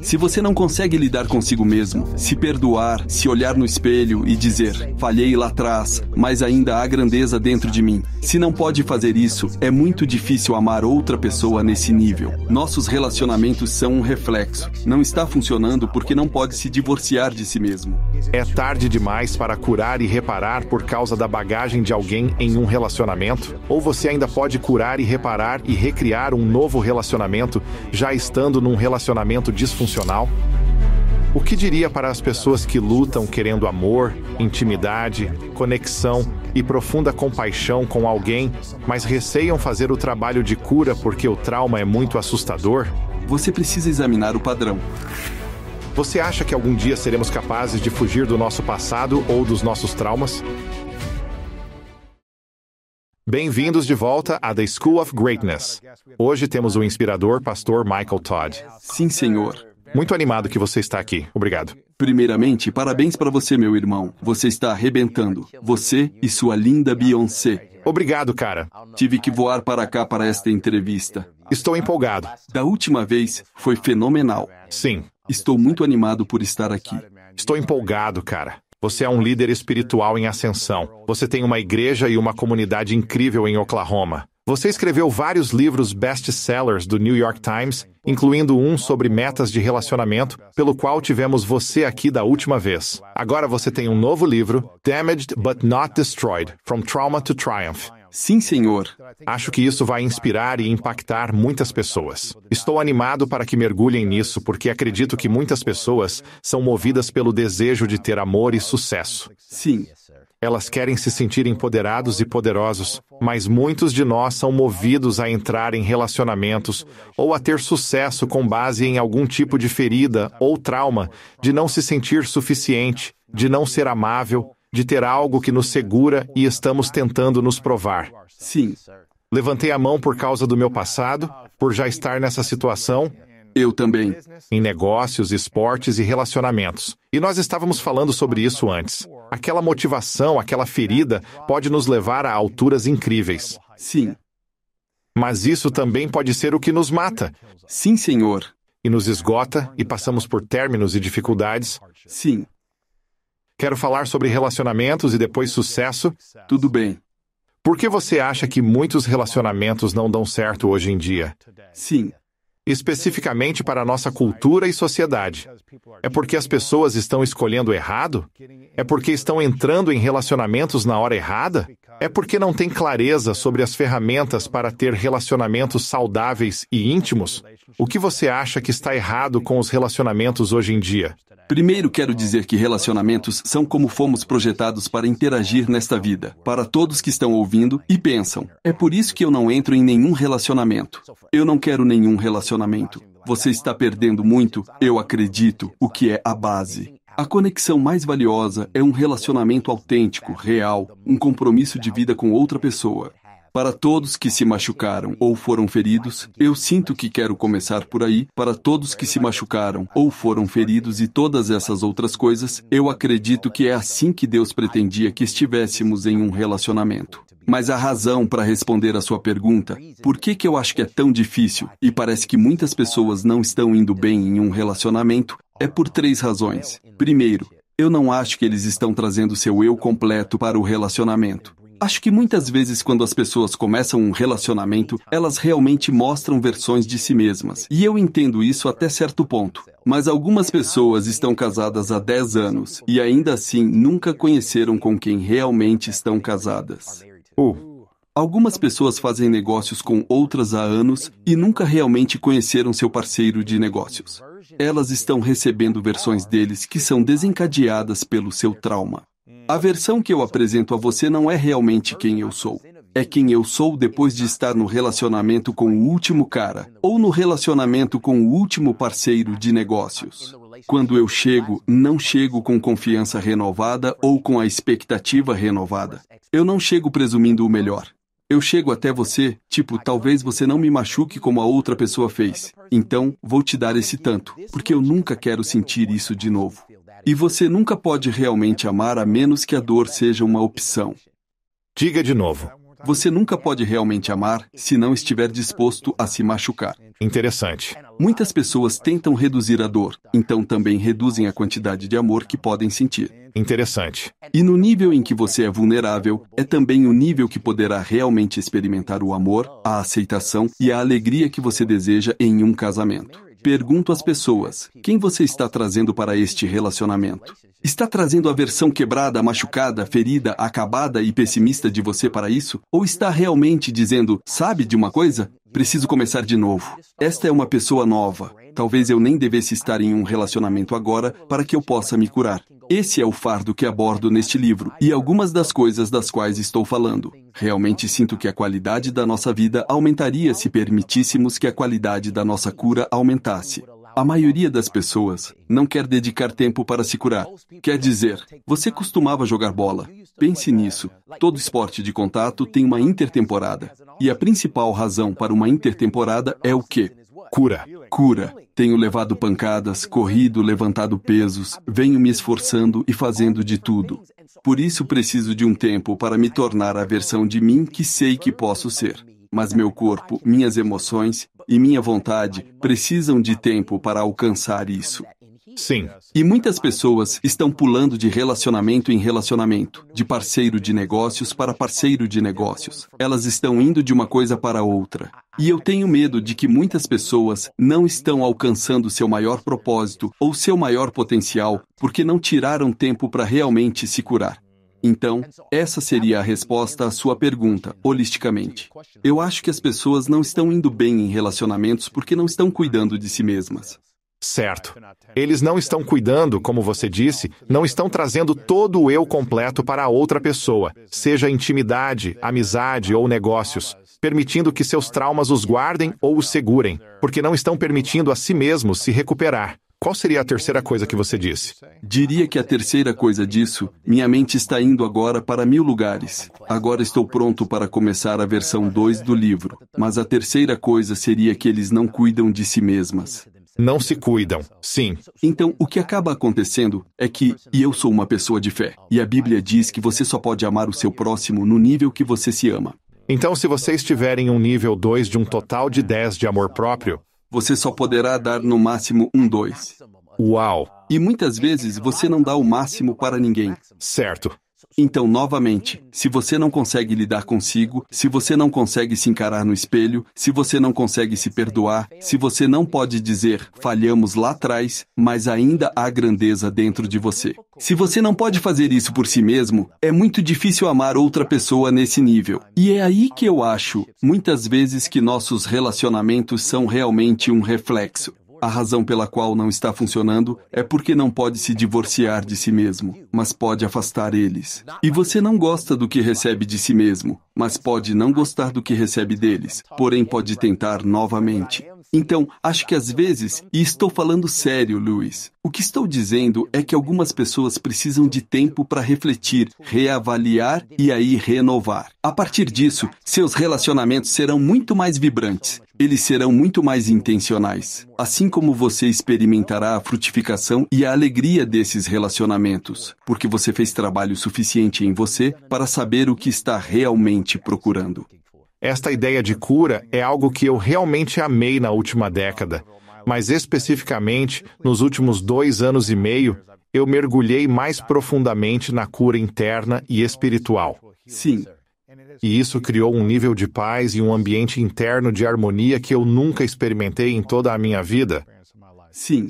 Se você não consegue lidar consigo mesmo, se perdoar, se olhar no espelho e dizer: falhei lá atrás, mas ainda há grandeza dentro de mim. Se não pode fazer isso, é muito difícil amar outra pessoa nesse nível. Nossos relacionamentos são um reflexo. Não está funcionando porque não pode se divorciar de si mesmo. É tarde demais para curar e reparar por causa da bagagem de alguém em um relacionamento? Ou você ainda pode curar e reparar e recriar um novo relacionamento, já estando num relacionamento disfuncional? O que diria para as pessoas que lutam querendo amor, intimidade, conexão e profunda compaixão com alguém, mas receiam fazer o trabalho de cura porque o trauma é muito assustador? Você precisa examinar o padrão. Você acha que algum dia seremos capazes de fugir do nosso passado ou dos nossos traumas? Bem-vindos de volta à The School of Greatness. Hoje temos o inspirador pastor Michael Todd. Sim, senhor. Muito animado que você está aqui. Obrigado. Primeiramente, parabéns para você, meu irmão. Você está arrebentando. Você e sua linda Beyoncé. Obrigado, cara. Tive que voar para cá para esta entrevista. Estou empolgado. Da última vez, foi fenomenal. Sim. Estou muito animado por estar aqui. Estou empolgado, cara. Você é um líder espiritual em ascensão. Você tem uma igreja e uma comunidade incrível em Oklahoma. Você escreveu vários livros best-sellers do New York Times, incluindo um sobre metas de relacionamento, pelo qual tivemos você aqui da última vez. Agora você tem um novo livro, Damaged But Not Destroyed: From Trauma to Triumph. Sim, Senhor. Acho que isso vai inspirar e impactar muitas pessoas. Estou animado para que mergulhem nisso porque acredito que muitas pessoas são movidas pelo desejo de ter amor e sucesso. Sim. Elas querem se sentir empoderados e poderosos, mas muitos de nós são movidos a entrar em relacionamentos ou a ter sucesso com base em algum tipo de ferida ou trauma, de não se sentir suficiente, de não ser amável, de ter algo que nos segura e estamos tentando nos provar. Sim. Levantei a mão por causa do meu passado, por já estar nessa situação. Eu também. Em negócios, esportes e relacionamentos. E nós estávamos falando sobre isso antes. Aquela motivação, aquela ferida, pode nos levar a alturas incríveis. Sim. Mas isso também pode ser o que nos mata. Sim, senhor. E nos esgota e passamos por términos e dificuldades. Sim. Quero falar sobre relacionamentos e depois sucesso. Tudo bem. Por que você acha que muitos relacionamentos não dão certo hoje em dia? Sim. Especificamente para a nossa cultura e sociedade. É porque as pessoas estão escolhendo errado? É porque estão entrando em relacionamentos na hora errada? É porque não tem clareza sobre as ferramentas para ter relacionamentos saudáveis e íntimos? O que você acha que está errado com os relacionamentos hoje em dia? Primeiro, quero dizer que relacionamentos são como fomos projetados para interagir nesta vida, para todos que estão ouvindo e pensam. É por isso que eu não entro em nenhum relacionamento. Eu não quero nenhum relacionamento. Você está perdendo muito, eu acredito, o que é a base. A conexão mais valiosa é um relacionamento autêntico, real, um compromisso de vida com outra pessoa. Para todos que se machucaram ou foram feridos, eu sinto que quero começar por aí. Para todos que se machucaram ou foram feridos e todas essas outras coisas, eu acredito que é assim que Deus pretendia que estivéssemos em um relacionamento. Mas a razão para responder à sua pergunta, por que, que eu acho que é tão difícil e parece que muitas pessoas não estão indo bem em um relacionamento, é por três razões. Primeiro, eu não acho que eles estão trazendo seu eu completo para o relacionamento. Acho que muitas vezes, quando as pessoas começam um relacionamento, elas realmente mostram versões de si mesmas. E eu entendo isso até certo ponto. Mas algumas pessoas estão casadas há 10 anos e ainda assim nunca conheceram com quem realmente estão casadas. Algumas pessoas fazem negócios com outras há anos e nunca realmente conheceram seu parceiro de negócios. Elas estão recebendo versões deles que são desencadeadas pelo seu trauma. A versão que eu apresento a você não é realmente quem eu sou. É quem eu sou depois de estar no relacionamento com o último cara, ou no relacionamento com o último parceiro de negócios. Quando eu chego, não chego com confiança renovada ou com a expectativa renovada. Eu não chego presumindo o melhor. Eu chego até você, tipo, talvez você não me machuque como a outra pessoa fez. Então, vou te dar esse tanto, porque eu nunca quero sentir isso de novo. E você nunca pode realmente amar a menos que a dor seja uma opção. Diga de novo. Você nunca pode realmente amar se não estiver disposto a se machucar. Interessante. Muitas pessoas tentam reduzir a dor, então também reduzem a quantidade de amor que podem sentir. Interessante. E no nível em que você é vulnerável, é também o nível que poderá realmente experimentar o amor, a aceitação e a alegria que você deseja em um casamento. Pergunto às pessoas: quem você está trazendo para este relacionamento? Está trazendo a versão quebrada, machucada, ferida, acabada e pessimista de você para isso? Ou está realmente dizendo: sabe de uma coisa? Preciso começar de novo. Esta é uma pessoa nova. Talvez eu nem devesse estar em um relacionamento agora para que eu possa me curar. Esse é o fardo que abordo neste livro e algumas das coisas das quais estou falando. Realmente sinto que a qualidade da nossa vida aumentaria se permitíssemos que a qualidade da nossa cura aumentasse. A maioria das pessoas não quer dedicar tempo para se curar. Quer dizer, você costumava jogar bola. Pense nisso. Todo esporte de contato tem uma intertemporada. E a principal razão para uma intertemporada é o quê? Cura. Cura. Tenho levado pancadas, corrido, levantado pesos, venho me esforçando e fazendo de tudo. Por isso preciso de um tempo para me tornar a versão de mim que sei que posso ser mas meu corpo, minhas emoções e minha vontade precisam de tempo para alcançar isso. Sim. E muitas pessoas estão pulando de relacionamento em relacionamento, de parceiro de negócios para parceiro de negócios. Elas estão indo de uma coisa para outra. E eu tenho medo de que muitas pessoas não estão alcançando seu maior propósito ou seu maior potencial porque não tiraram tempo para realmente se curar. Então, essa seria a resposta à sua pergunta, holisticamente. Eu acho que as pessoas não estão indo bem em relacionamentos porque não estão cuidando de si mesmas. Certo. Eles não estão cuidando, como você disse, não estão trazendo todo o eu completo para a outra pessoa, seja intimidade, amizade ou negócios, permitindo que seus traumas os guardem ou os segurem, porque não estão permitindo a si mesmos se recuperar. Qual seria a terceira coisa que você disse? Diria que a terceira coisa disso, minha mente está indo agora para mil lugares. Agora estou pronto para começar a versão 2 do livro. Mas a terceira coisa seria que eles não cuidam de si mesmas. Não se cuidam, sim. Então, o que acaba acontecendo é que, e eu sou uma pessoa de fé, e a Bíblia diz que você só pode amar o seu próximo no nível que você se ama. Então, se vocês tiverem um nível 2 de um total de 10 de amor próprio, você só poderá dar no máximo um dois. Uau! E muitas vezes você não dá o máximo para ninguém. Certo. Então, novamente, se você não consegue lidar consigo, se você não consegue se encarar no espelho, se você não consegue se perdoar, se você não pode dizer, falhamos lá atrás, mas ainda há grandeza dentro de você. Se você não pode fazer isso por si mesmo, é muito difícil amar outra pessoa nesse nível. E é aí que eu acho, muitas vezes, que nossos relacionamentos são realmente um reflexo. A razão pela qual não está funcionando é porque não pode se divorciar de si mesmo, mas pode afastar eles. E você não gosta do que recebe de si mesmo, mas pode não gostar do que recebe deles, porém pode tentar novamente. Então, acho que às vezes, e estou falando sério, Luiz, o que estou dizendo é que algumas pessoas precisam de tempo para refletir, reavaliar e aí renovar. A partir disso, seus relacionamentos serão muito mais vibrantes, eles serão muito mais intencionais, assim como você experimentará a frutificação e a alegria desses relacionamentos, porque você fez trabalho suficiente em você para saber o que está realmente procurando. Esta ideia de cura é algo que eu realmente amei na última década, mas especificamente nos últimos dois anos e meio, eu mergulhei mais profundamente na cura interna e espiritual. Sim. E isso criou um nível de paz e um ambiente interno de harmonia que eu nunca experimentei em toda a minha vida. Sim.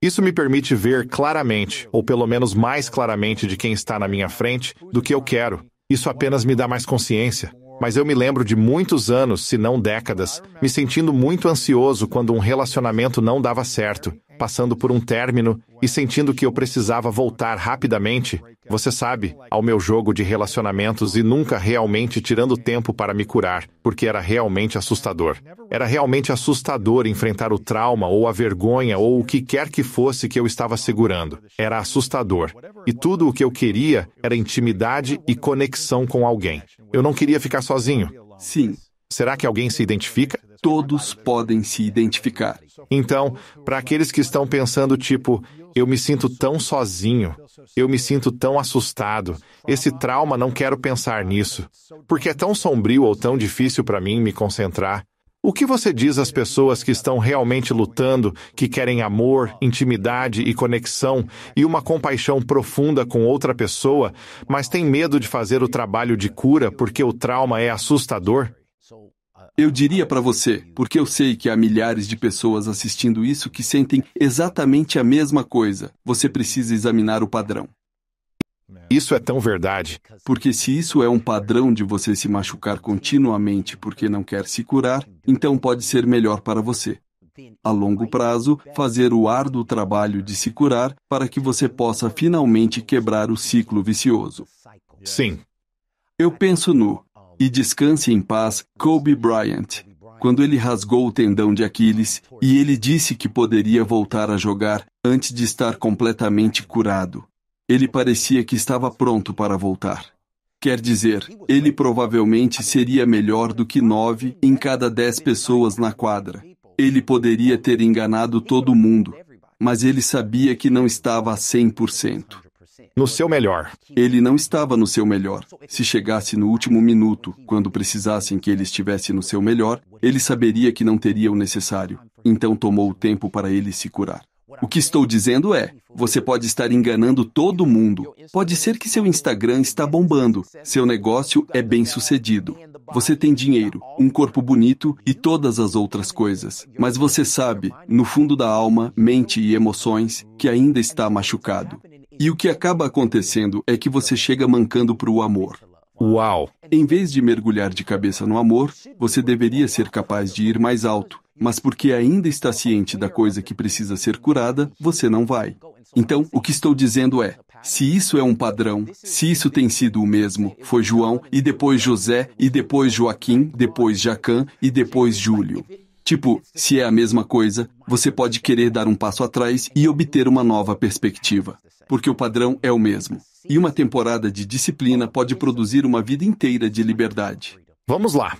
Isso me permite ver claramente, ou pelo menos mais claramente de quem está na minha frente, do que eu quero. Isso apenas me dá mais consciência mas eu me lembro de muitos anos, se não décadas, me sentindo muito ansioso quando um relacionamento não dava certo passando por um término e sentindo que eu precisava voltar rapidamente, você sabe, ao meu jogo de relacionamentos e nunca realmente tirando tempo para me curar, porque era realmente assustador. Era realmente assustador enfrentar o trauma ou a vergonha ou o que quer que fosse que eu estava segurando. Era assustador. E tudo o que eu queria era intimidade e conexão com alguém. Eu não queria ficar sozinho. Sim, Será que alguém se identifica? Todos podem se identificar. Então, para aqueles que estão pensando, tipo, eu me sinto tão sozinho, eu me sinto tão assustado, esse trauma não quero pensar nisso, porque é tão sombrio ou tão difícil para mim me concentrar. O que você diz às pessoas que estão realmente lutando, que querem amor, intimidade e conexão e uma compaixão profunda com outra pessoa, mas têm medo de fazer o trabalho de cura porque o trauma é assustador? Eu diria para você, porque eu sei que há milhares de pessoas assistindo isso que sentem exatamente a mesma coisa. Você precisa examinar o padrão. Isso é tão verdade. Porque se isso é um padrão de você se machucar continuamente porque não quer se curar, então pode ser melhor para você. A longo prazo, fazer o árduo trabalho de se curar para que você possa finalmente quebrar o ciclo vicioso. Sim. Eu penso no e descanse em paz Kobe Bryant, quando ele rasgou o tendão de Aquiles e ele disse que poderia voltar a jogar antes de estar completamente curado. Ele parecia que estava pronto para voltar. Quer dizer, ele provavelmente seria melhor do que nove em cada dez pessoas na quadra. Ele poderia ter enganado todo mundo, mas ele sabia que não estava a 100% no seu melhor. Ele não estava no seu melhor. Se chegasse no último minuto, quando precisassem que ele estivesse no seu melhor, ele saberia que não teria o necessário. Então tomou o tempo para ele se curar. O que estou dizendo é: você pode estar enganando todo mundo. Pode ser que seu Instagram está bombando, seu negócio é bem sucedido. Você tem dinheiro, um corpo bonito e todas as outras coisas. Mas você sabe, no fundo da alma, mente e emoções, que ainda está machucado. E o que acaba acontecendo é que você chega mancando para o amor. Uau! Em vez de mergulhar de cabeça no amor, você deveria ser capaz de ir mais alto, mas porque ainda está ciente da coisa que precisa ser curada, você não vai. Então, o que estou dizendo é: se isso é um padrão, se isso tem sido o mesmo, foi João, e depois José, e depois Joaquim, depois Jacan e depois Júlio. Tipo, se é a mesma coisa, você pode querer dar um passo atrás e obter uma nova perspectiva porque o padrão é o mesmo. E uma temporada de disciplina pode produzir uma vida inteira de liberdade. Vamos lá.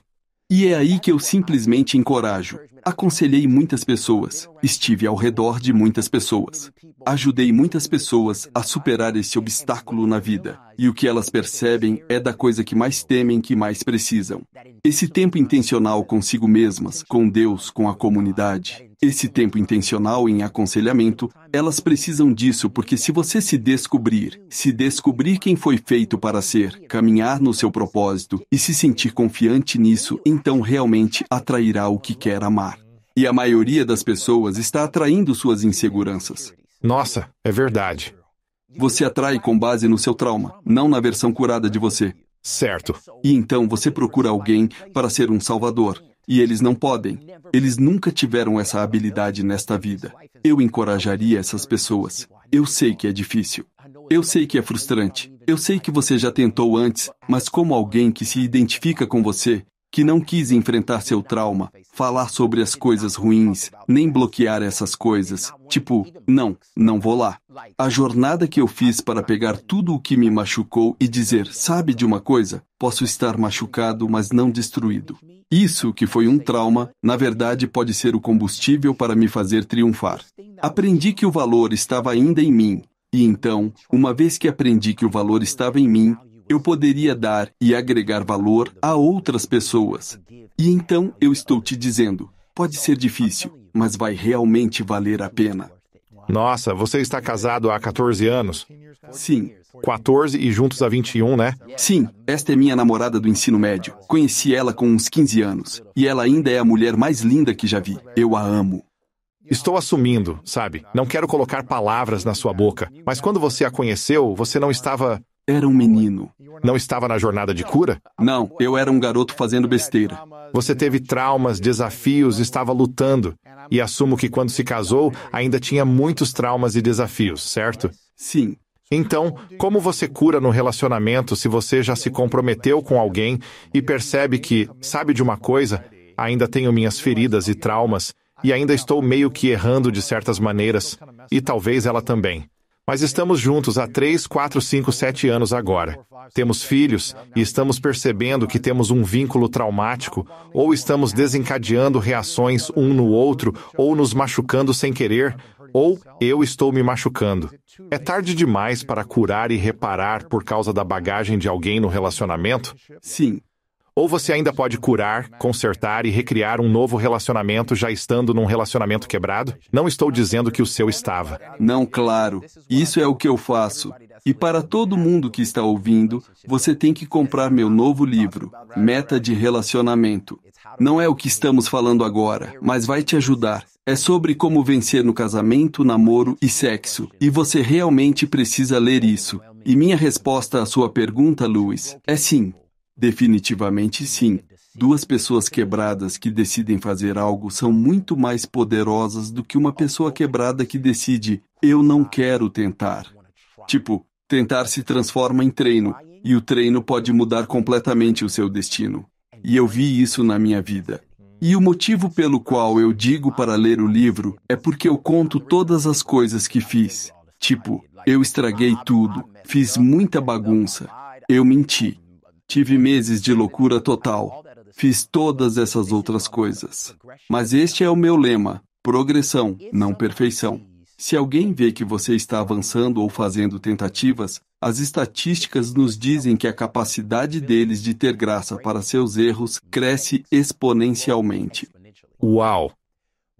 E é aí que eu simplesmente encorajo. Aconselhei muitas pessoas, estive ao redor de muitas pessoas. Ajudei muitas pessoas a superar esse obstáculo na vida, e o que elas percebem é da coisa que mais temem que mais precisam. Esse tempo intencional consigo mesmas, com Deus, com a comunidade. Esse tempo intencional em aconselhamento, elas precisam disso porque se você se descobrir, se descobrir quem foi feito para ser, caminhar no seu propósito e se sentir confiante nisso, então realmente atrairá o que quer amar. E a maioria das pessoas está atraindo suas inseguranças. Nossa, é verdade. Você atrai com base no seu trauma, não na versão curada de você. Certo. E então você procura alguém para ser um salvador. E eles não podem. Eles nunca tiveram essa habilidade nesta vida. Eu encorajaria essas pessoas. Eu sei que é difícil. Eu sei que é frustrante. Eu sei que você já tentou antes, mas como alguém que se identifica com você, que não quis enfrentar seu trauma, falar sobre as coisas ruins, nem bloquear essas coisas, tipo, não, não vou lá. A jornada que eu fiz para pegar tudo o que me machucou e dizer, sabe de uma coisa? Posso estar machucado, mas não destruído. Isso que foi um trauma, na verdade pode ser o combustível para me fazer triunfar. Aprendi que o valor estava ainda em mim, e então, uma vez que aprendi que o valor estava em mim, eu poderia dar e agregar valor a outras pessoas. E então eu estou te dizendo: pode ser difícil, mas vai realmente valer a pena. Nossa, você está casado há 14 anos? Sim. 14 e juntos há 21, né? Sim, esta é minha namorada do ensino médio. Conheci ela com uns 15 anos. E ela ainda é a mulher mais linda que já vi. Eu a amo. Estou assumindo, sabe? Não quero colocar palavras na sua boca, mas quando você a conheceu, você não estava era um menino. Não estava na jornada de cura? Não, eu era um garoto fazendo besteira. Você teve traumas, desafios, estava lutando. E assumo que quando se casou, ainda tinha muitos traumas e desafios, certo? Sim. Então, como você cura no relacionamento se você já se comprometeu com alguém e percebe que, sabe de uma coisa, ainda tenho minhas feridas e traumas, e ainda estou meio que errando de certas maneiras, e talvez ela também. Mas estamos juntos há 3, 4, 5, 7 anos agora. Temos filhos e estamos percebendo que temos um vínculo traumático, ou estamos desencadeando reações um no outro, ou nos machucando sem querer, ou eu estou me machucando. É tarde demais para curar e reparar por causa da bagagem de alguém no relacionamento? Sim, ou você ainda pode curar, consertar e recriar um novo relacionamento já estando num relacionamento quebrado? Não estou dizendo que o seu estava. Não, claro. Isso é o que eu faço. E para todo mundo que está ouvindo, você tem que comprar meu novo livro, Meta de Relacionamento. Não é o que estamos falando agora, mas vai te ajudar. É sobre como vencer no casamento, namoro e sexo. E você realmente precisa ler isso. E minha resposta à sua pergunta, Luiz, é sim. Definitivamente sim. Duas pessoas quebradas que decidem fazer algo são muito mais poderosas do que uma pessoa quebrada que decide, eu não quero tentar. Tipo, tentar se transforma em treino, e o treino pode mudar completamente o seu destino. E eu vi isso na minha vida. E o motivo pelo qual eu digo para ler o livro é porque eu conto todas as coisas que fiz. Tipo, eu estraguei tudo, fiz muita bagunça, eu menti, Tive meses de loucura total. Fiz todas essas outras coisas. Mas este é o meu lema: progressão, não perfeição. Se alguém vê que você está avançando ou fazendo tentativas, as estatísticas nos dizem que a capacidade deles de ter graça para seus erros cresce exponencialmente. Uau!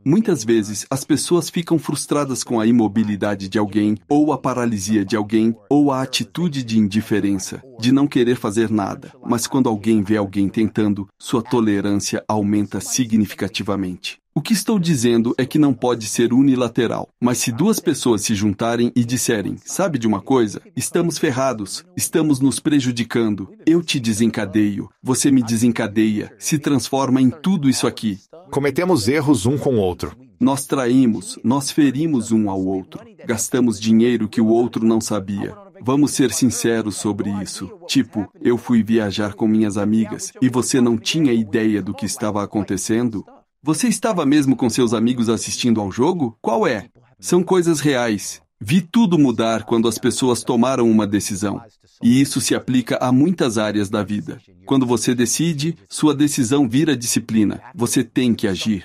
Muitas vezes as pessoas ficam frustradas com a imobilidade de alguém, ou a paralisia de alguém, ou a atitude de indiferença, de não querer fazer nada. Mas quando alguém vê alguém tentando, sua tolerância aumenta significativamente. O que estou dizendo é que não pode ser unilateral, mas se duas pessoas se juntarem e disserem, sabe de uma coisa? Estamos ferrados, estamos nos prejudicando, eu te desencadeio, você me desencadeia, se transforma em tudo isso aqui. Cometemos erros um com o outro. Nós traímos, nós ferimos um ao outro, gastamos dinheiro que o outro não sabia, Vamos ser sinceros sobre isso. Tipo, eu fui viajar com minhas amigas e você não tinha ideia do que estava acontecendo? Você estava mesmo com seus amigos assistindo ao jogo? Qual é? São coisas reais. Vi tudo mudar quando as pessoas tomaram uma decisão. E isso se aplica a muitas áreas da vida. Quando você decide, sua decisão vira disciplina. Você tem que agir.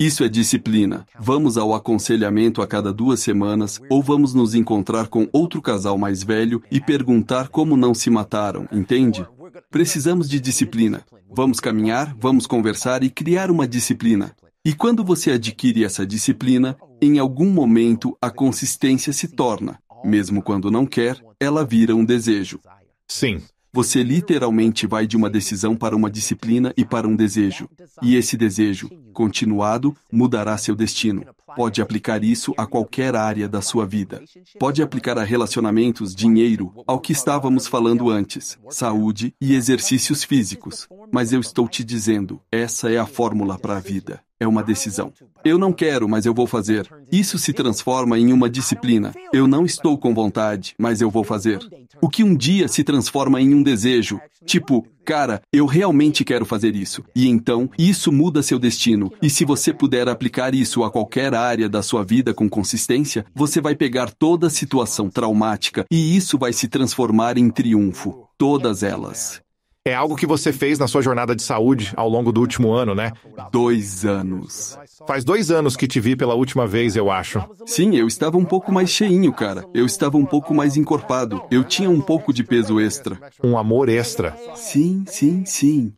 Isso é disciplina. Vamos ao aconselhamento a cada duas semanas, ou vamos nos encontrar com outro casal mais velho e perguntar como não se mataram, entende? Precisamos de disciplina. Vamos caminhar, vamos conversar e criar uma disciplina. E quando você adquire essa disciplina, em algum momento a consistência se torna, mesmo quando não quer, ela vira um desejo. Sim. Você literalmente vai de uma decisão para uma disciplina e para um desejo. E esse desejo, continuado, mudará seu destino. Pode aplicar isso a qualquer área da sua vida. Pode aplicar a relacionamentos, dinheiro, ao que estávamos falando antes, saúde e exercícios físicos. Mas eu estou te dizendo, essa é a fórmula para a vida. É uma decisão. Eu não quero, mas eu vou fazer. Isso se transforma em uma disciplina. Eu não estou com vontade, mas eu vou fazer. O que um dia se transforma em um desejo, tipo, Cara, eu realmente quero fazer isso. E então, isso muda seu destino. E se você puder aplicar isso a qualquer área da sua vida com consistência, você vai pegar toda situação traumática e isso vai se transformar em triunfo. Todas elas. É algo que você fez na sua jornada de saúde ao longo do último ano, né? Dois anos. Faz dois anos que te vi pela última vez, eu acho. Sim, eu estava um pouco mais cheinho, cara. Eu estava um pouco mais encorpado. Eu tinha um pouco de peso extra. Um amor extra. Sim, sim, sim.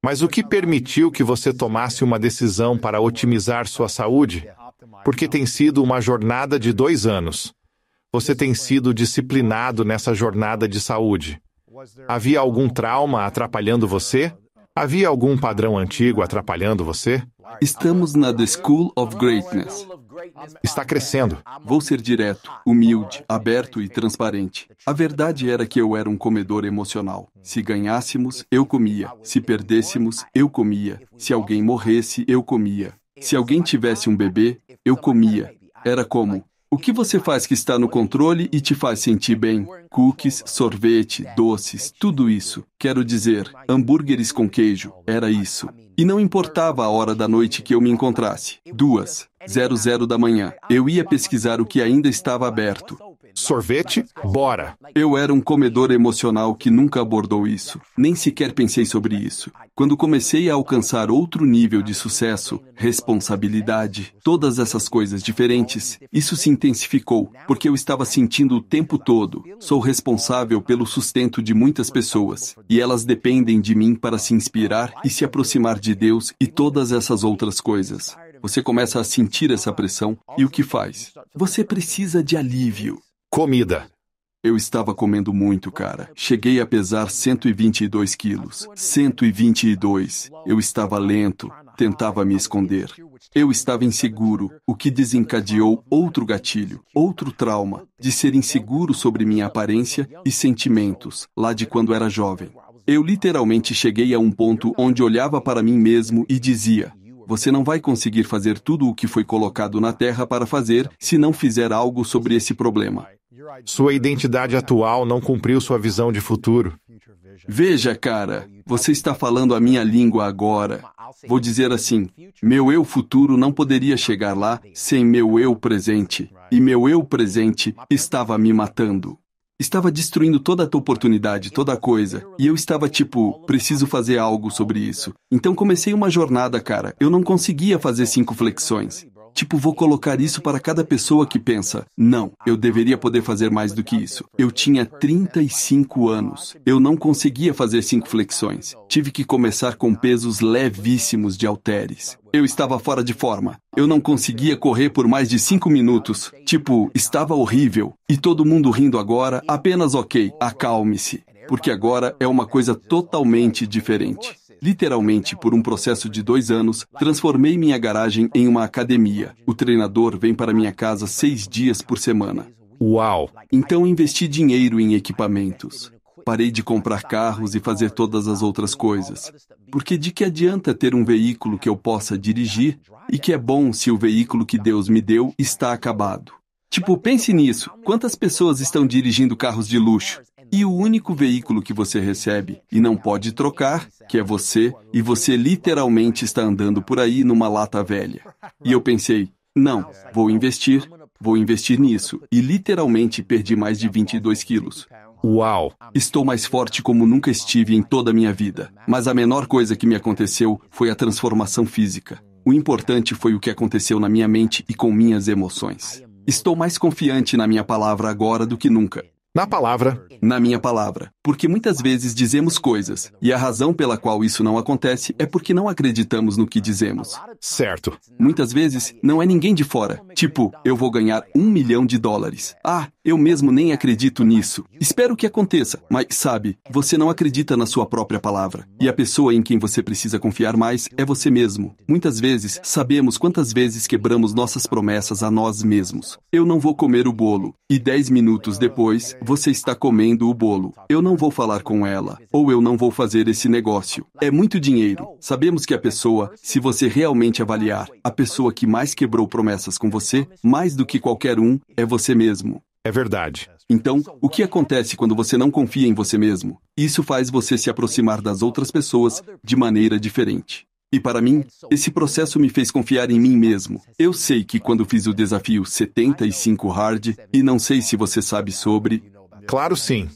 Mas o que permitiu que você tomasse uma decisão para otimizar sua saúde? Porque tem sido uma jornada de dois anos. Você tem sido disciplinado nessa jornada de saúde. Havia algum trauma atrapalhando você? Havia algum padrão antigo atrapalhando você? Estamos na The School of Greatness. Está crescendo. Vou ser direto, humilde, aberto e transparente. A verdade era que eu era um comedor emocional. Se ganhássemos, eu comia. Se perdêssemos, eu comia. Se alguém morresse, eu comia. Se alguém tivesse um bebê, eu comia. Era como, o que você faz que está no controle e te faz sentir bem? Cookies, sorvete, doces, tudo isso. Quero dizer, hambúrgueres com queijo, era isso. E não importava a hora da noite que eu me encontrasse. Duas, zero zero da manhã. Eu ia pesquisar o que ainda estava aberto. Sorvete? Bora! Eu era um comedor emocional que nunca abordou isso. Nem sequer pensei sobre isso. Quando comecei a alcançar outro nível de sucesso, responsabilidade, todas essas coisas diferentes, isso se intensificou, porque eu estava sentindo o tempo todo. Sou responsável pelo sustento de muitas pessoas, e elas dependem de mim para se inspirar e se aproximar de Deus e todas essas outras coisas. Você começa a sentir essa pressão e o que faz? Você precisa de alívio. Comida. Eu estava comendo muito, cara. Cheguei a pesar 122 quilos. 122. Eu estava lento, tentava me esconder. Eu estava inseguro, o que desencadeou outro gatilho, outro trauma, de ser inseguro sobre minha aparência e sentimentos, lá de quando era jovem. Eu literalmente cheguei a um ponto onde olhava para mim mesmo e dizia: você não vai conseguir fazer tudo o que foi colocado na Terra para fazer se não fizer algo sobre esse problema. Sua identidade atual não cumpriu sua visão de futuro. Veja, cara, você está falando a minha língua agora. Vou dizer assim: meu eu futuro não poderia chegar lá sem meu eu presente. E meu eu presente estava me matando. Estava destruindo toda a tua oportunidade, toda a coisa. E eu estava tipo, preciso fazer algo sobre isso. Então comecei uma jornada, cara. Eu não conseguia fazer cinco flexões. Tipo, vou colocar isso para cada pessoa que pensa: não, eu deveria poder fazer mais do que isso. Eu tinha 35 anos. Eu não conseguia fazer cinco flexões. Tive que começar com pesos levíssimos de halteres. Eu estava fora de forma. Eu não conseguia correr por mais de cinco minutos. Tipo, estava horrível. E todo mundo rindo agora, apenas ok, acalme-se. Porque agora é uma coisa totalmente diferente. Literalmente, por um processo de dois anos, transformei minha garagem em uma academia. O treinador vem para minha casa seis dias por semana. Uau! Então investi dinheiro em equipamentos. Parei de comprar carros e fazer todas as outras coisas. Porque de que adianta ter um veículo que eu possa dirigir e que é bom se o veículo que Deus me deu está acabado? Tipo, pense nisso. Quantas pessoas estão dirigindo carros de luxo? E o único veículo que você recebe e não pode trocar, que é você, e você literalmente está andando por aí numa lata velha. E eu pensei, não, vou investir, vou investir nisso, e literalmente perdi mais de 22 quilos. Uau! Estou mais forte como nunca estive em toda a minha vida, mas a menor coisa que me aconteceu foi a transformação física. O importante foi o que aconteceu na minha mente e com minhas emoções. Estou mais confiante na minha palavra agora do que nunca. Na palavra. Na minha palavra. Porque muitas vezes dizemos coisas, e a razão pela qual isso não acontece é porque não acreditamos no que dizemos. Certo. Muitas vezes não é ninguém de fora. Tipo, eu vou ganhar um milhão de dólares. Ah, eu mesmo nem acredito nisso. Espero que aconteça, mas sabe, você não acredita na sua própria palavra. E a pessoa em quem você precisa confiar mais é você mesmo. Muitas vezes sabemos quantas vezes quebramos nossas promessas a nós mesmos. Eu não vou comer o bolo. E dez minutos depois, você está comendo o bolo. Eu não vou falar com ela, ou eu não vou fazer esse negócio. É muito dinheiro. Sabemos que a pessoa, se você realmente avaliar, a pessoa que mais quebrou promessas com você, mais do que qualquer um, é você mesmo. É verdade. Então, o que acontece quando você não confia em você mesmo? Isso faz você se aproximar das outras pessoas de maneira diferente. E para mim, esse processo me fez confiar em mim mesmo. Eu sei que quando fiz o desafio 75 Hard, e não sei se você sabe sobre, Claro, sim.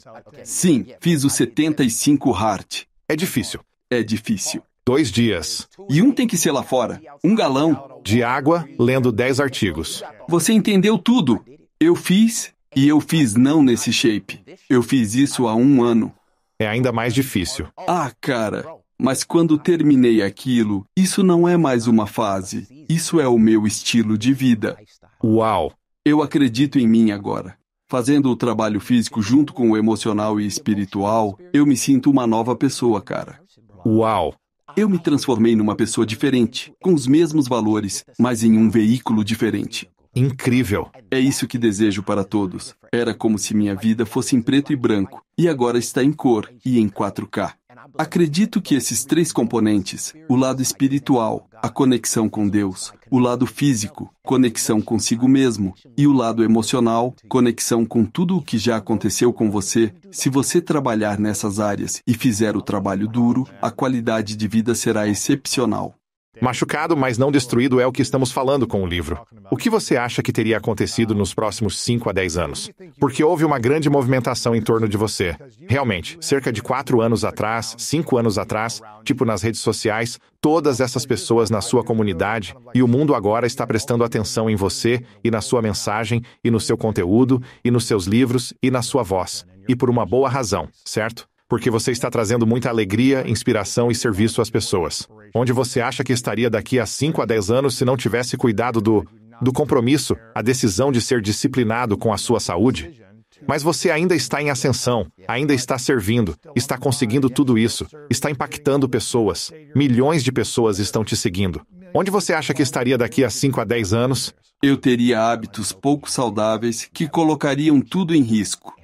Sim, fiz o 75 hard. É difícil. É difícil. Dois dias. E um tem que ser lá fora. Um galão. De água, lendo dez artigos. Você entendeu tudo. Eu fiz e eu fiz não nesse shape. Eu fiz isso há um ano. É ainda mais difícil. Ah, cara. Mas quando terminei aquilo, isso não é mais uma fase. Isso é o meu estilo de vida. Uau! Eu acredito em mim agora. Fazendo o trabalho físico junto com o emocional e espiritual, eu me sinto uma nova pessoa, cara. Uau! Eu me transformei numa pessoa diferente, com os mesmos valores, mas em um veículo diferente. Incrível! É isso que desejo para todos. Era como se minha vida fosse em preto e branco, e agora está em cor e em 4K. Acredito que esses três componentes, o lado espiritual, a conexão com Deus, o lado físico, conexão consigo mesmo, e o lado emocional, conexão com tudo o que já aconteceu com você, se você trabalhar nessas áreas e fizer o trabalho duro, a qualidade de vida será excepcional. Machucado, mas não destruído é o que estamos falando com o livro. O que você acha que teria acontecido nos próximos 5 a 10 anos? Porque houve uma grande movimentação em torno de você. Realmente, cerca de 4 anos atrás, 5 anos atrás, tipo nas redes sociais, todas essas pessoas na sua comunidade e o mundo agora está prestando atenção em você e na sua mensagem e no seu conteúdo e nos seus livros e na sua voz. E por uma boa razão, certo? porque você está trazendo muita alegria, inspiração e serviço às pessoas. Onde você acha que estaria daqui a 5 a 10 anos se não tivesse cuidado do do compromisso, a decisão de ser disciplinado com a sua saúde? Mas você ainda está em ascensão, ainda está servindo, está conseguindo tudo isso, está impactando pessoas, milhões de pessoas estão te seguindo. Onde você acha que estaria daqui a 5 a 10 anos? Eu teria hábitos pouco saudáveis que colocariam tudo em risco.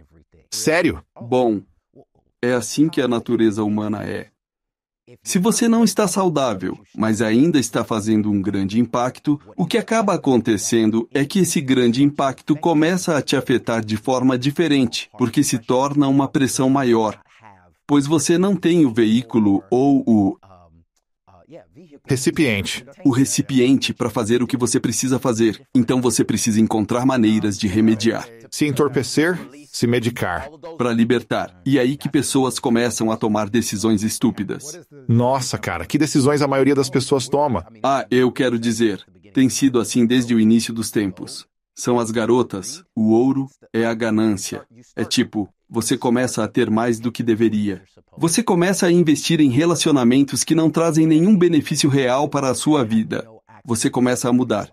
Sério? Bom, é assim que a natureza humana é. Se você não está saudável, mas ainda está fazendo um grande impacto, o que acaba acontecendo é que esse grande impacto começa a te afetar de forma diferente, porque se torna uma pressão maior. Pois você não tem o veículo ou o Recipiente. O recipiente para fazer o que você precisa fazer. Então você precisa encontrar maneiras de remediar. Se entorpecer, se medicar. Para libertar. E é aí que pessoas começam a tomar decisões estúpidas. Nossa, cara, que decisões a maioria das pessoas toma? Ah, eu quero dizer. Tem sido assim desde o início dos tempos. São as garotas, o ouro é a ganância. É tipo, você começa a ter mais do que deveria. Você começa a investir em relacionamentos que não trazem nenhum benefício real para a sua vida. Você começa a mudar.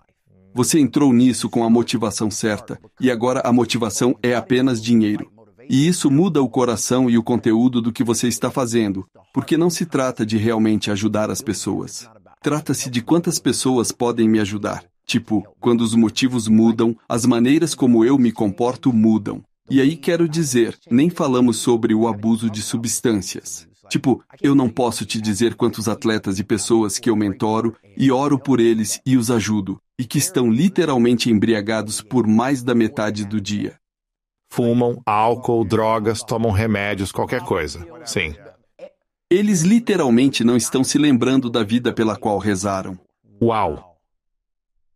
Você entrou nisso com a motivação certa, e agora a motivação é apenas dinheiro. E isso muda o coração e o conteúdo do que você está fazendo, porque não se trata de realmente ajudar as pessoas. Trata-se de quantas pessoas podem me ajudar. Tipo, quando os motivos mudam, as maneiras como eu me comporto mudam. E aí quero dizer, nem falamos sobre o abuso de substâncias. Tipo, eu não posso te dizer quantos atletas e pessoas que eu mentoro e oro por eles e os ajudo, e que estão literalmente embriagados por mais da metade do dia. Fumam álcool, drogas, tomam remédios, qualquer coisa. Sim. Eles literalmente não estão se lembrando da vida pela qual rezaram. Uau!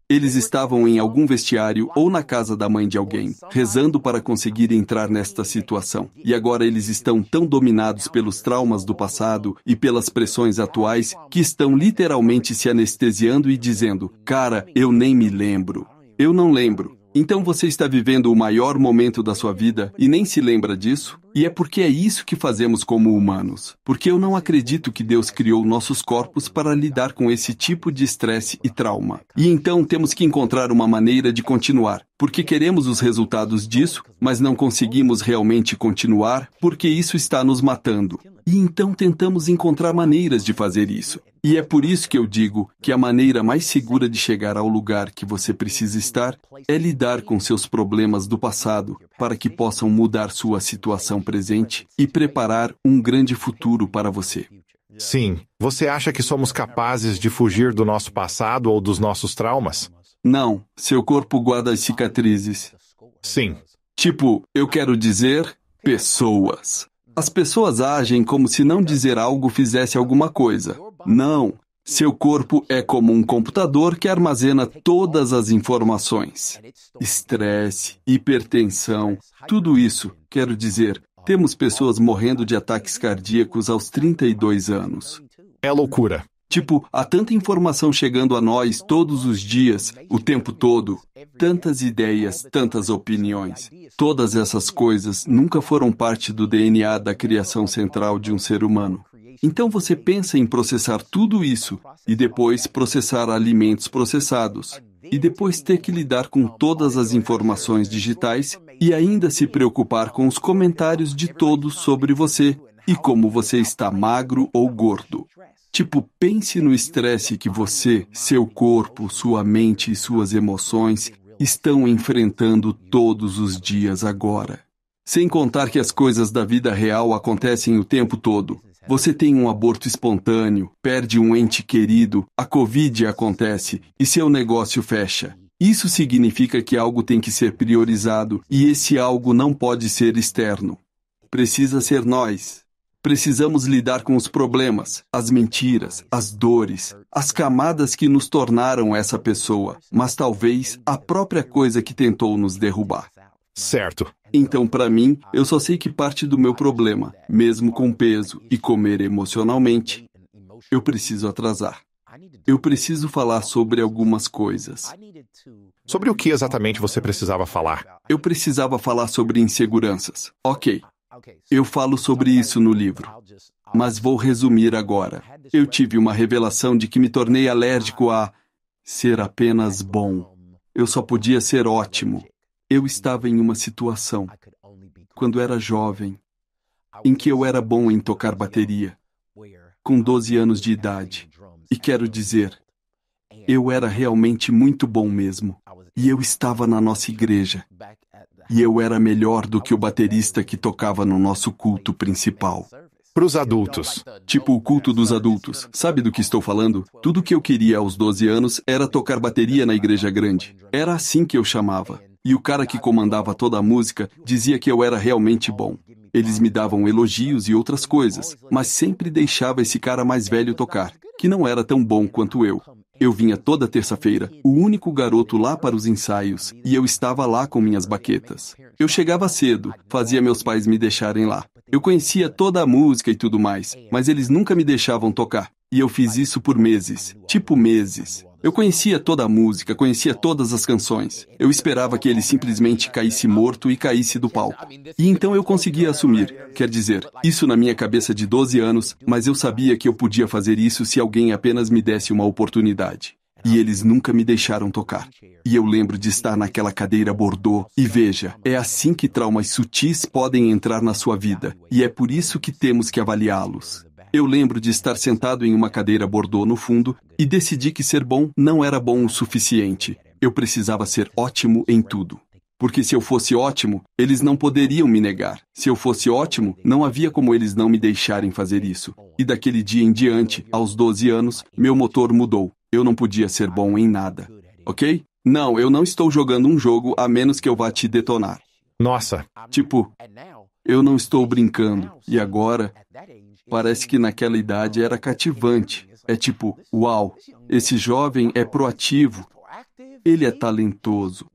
Eles estavam em algum então, vestiário ou na casa da mãe de alguém, rezando para conseguir entrar nesta é situação. E agora eles estão tão dominados é pelos traumas do passado e pelas pressões atuais que estão literalmente se anestesiando e dizendo: Cara, eu nem me lembro. Eu não lembro. Então você está vivendo o maior momento da sua vida e nem se lembra disso? E é porque é isso que fazemos como humanos. Porque eu não acredito que Deus criou nossos corpos para lidar com esse tipo de estresse e trauma. E então temos que encontrar uma maneira de continuar. Porque queremos os resultados disso, mas não conseguimos realmente continuar porque isso está nos matando. E então tentamos encontrar maneiras de fazer isso. E é por isso que eu digo que a maneira mais segura de chegar ao lugar que você precisa estar é lidar com seus problemas do passado para que possam mudar sua situação presente e preparar um grande futuro para você. Sim. Você acha que somos capazes de fugir do nosso passado ou dos nossos traumas? Não. Seu corpo guarda as cicatrizes. Sim. Tipo, eu quero dizer pessoas. As pessoas agem como se não dizer algo fizesse alguma coisa. Não. Seu corpo é como um computador que armazena todas as informações. Estresse, hipertensão, tudo isso, quero dizer, temos pessoas morrendo de ataques cardíacos aos 32 anos. É loucura. Tipo, há tanta informação chegando a nós todos os dias, o tempo todo. Tantas ideias, tantas opiniões. Todas essas coisas nunca foram parte do DNA da criação central de um ser humano. Então você pensa em processar tudo isso e depois processar alimentos processados e depois ter que lidar com todas as informações digitais e ainda se preocupar com os comentários de todos sobre você e como você está magro ou gordo. Tipo, pense no estresse que você, seu corpo, sua mente e suas emoções estão enfrentando todos os dias agora. Sem contar que as coisas da vida real acontecem o tempo todo. Você tem um aborto espontâneo, perde um ente querido, a Covid acontece e seu negócio fecha. Isso significa que algo tem que ser priorizado e esse algo não pode ser externo. Precisa ser nós. Precisamos lidar com os problemas, as mentiras, as dores, as camadas que nos tornaram essa pessoa, mas talvez a própria coisa que tentou nos derrubar. Certo. Então, para mim, eu só sei que parte do meu problema, mesmo com peso e comer emocionalmente, eu preciso atrasar. Eu preciso falar sobre algumas coisas. Sobre o que exatamente você precisava falar? Eu precisava falar sobre inseguranças. Ok. Eu falo sobre isso no livro, mas vou resumir agora. Eu tive uma revelação de que me tornei alérgico a ser apenas bom. Eu só podia ser ótimo. Eu estava em uma situação, quando era jovem, em que eu era bom em tocar bateria, com 12 anos de idade. E quero dizer, eu era realmente muito bom mesmo. E eu estava na nossa igreja. E eu era melhor do que o baterista que tocava no nosso culto principal. Para os adultos. Tipo o culto dos adultos. Sabe do que estou falando? Tudo que eu queria aos 12 anos era tocar bateria na igreja grande. Era assim que eu chamava. E o cara que comandava toda a música dizia que eu era realmente bom. Eles me davam elogios e outras coisas, mas sempre deixava esse cara mais velho tocar, que não era tão bom quanto eu. Eu vinha toda terça-feira, o único garoto lá para os ensaios, e eu estava lá com minhas baquetas. Eu chegava cedo, fazia meus pais me deixarem lá. Eu conhecia toda a música e tudo mais, mas eles nunca me deixavam tocar. E eu fiz isso por meses, tipo meses. Eu conhecia toda a música, conhecia todas as canções. Eu esperava que ele simplesmente caísse morto e caísse do palco. E então eu conseguia assumir, quer dizer, isso na minha cabeça de 12 anos, mas eu sabia que eu podia fazer isso se alguém apenas me desse uma oportunidade. E eles nunca me deixaram tocar. E eu lembro de estar naquela cadeira bordô, e veja, é assim que traumas sutis podem entrar na sua vida, e é por isso que temos que avaliá-los. Eu lembro de estar sentado em uma cadeira bordô no fundo e decidi que ser bom não era bom o suficiente. Eu precisava ser ótimo em tudo. Porque se eu fosse ótimo, eles não poderiam me negar. Se eu fosse ótimo, não havia como eles não me deixarem fazer isso. E daquele dia em diante, aos 12 anos, meu motor mudou. Eu não podia ser bom em nada. Ok? Não, eu não estou jogando um jogo a menos que eu vá te detonar. Nossa. Tipo, eu não estou brincando. E agora, Parece que naquela idade era cativante. É tipo, uau, esse jovem é proativo, ele é talentoso.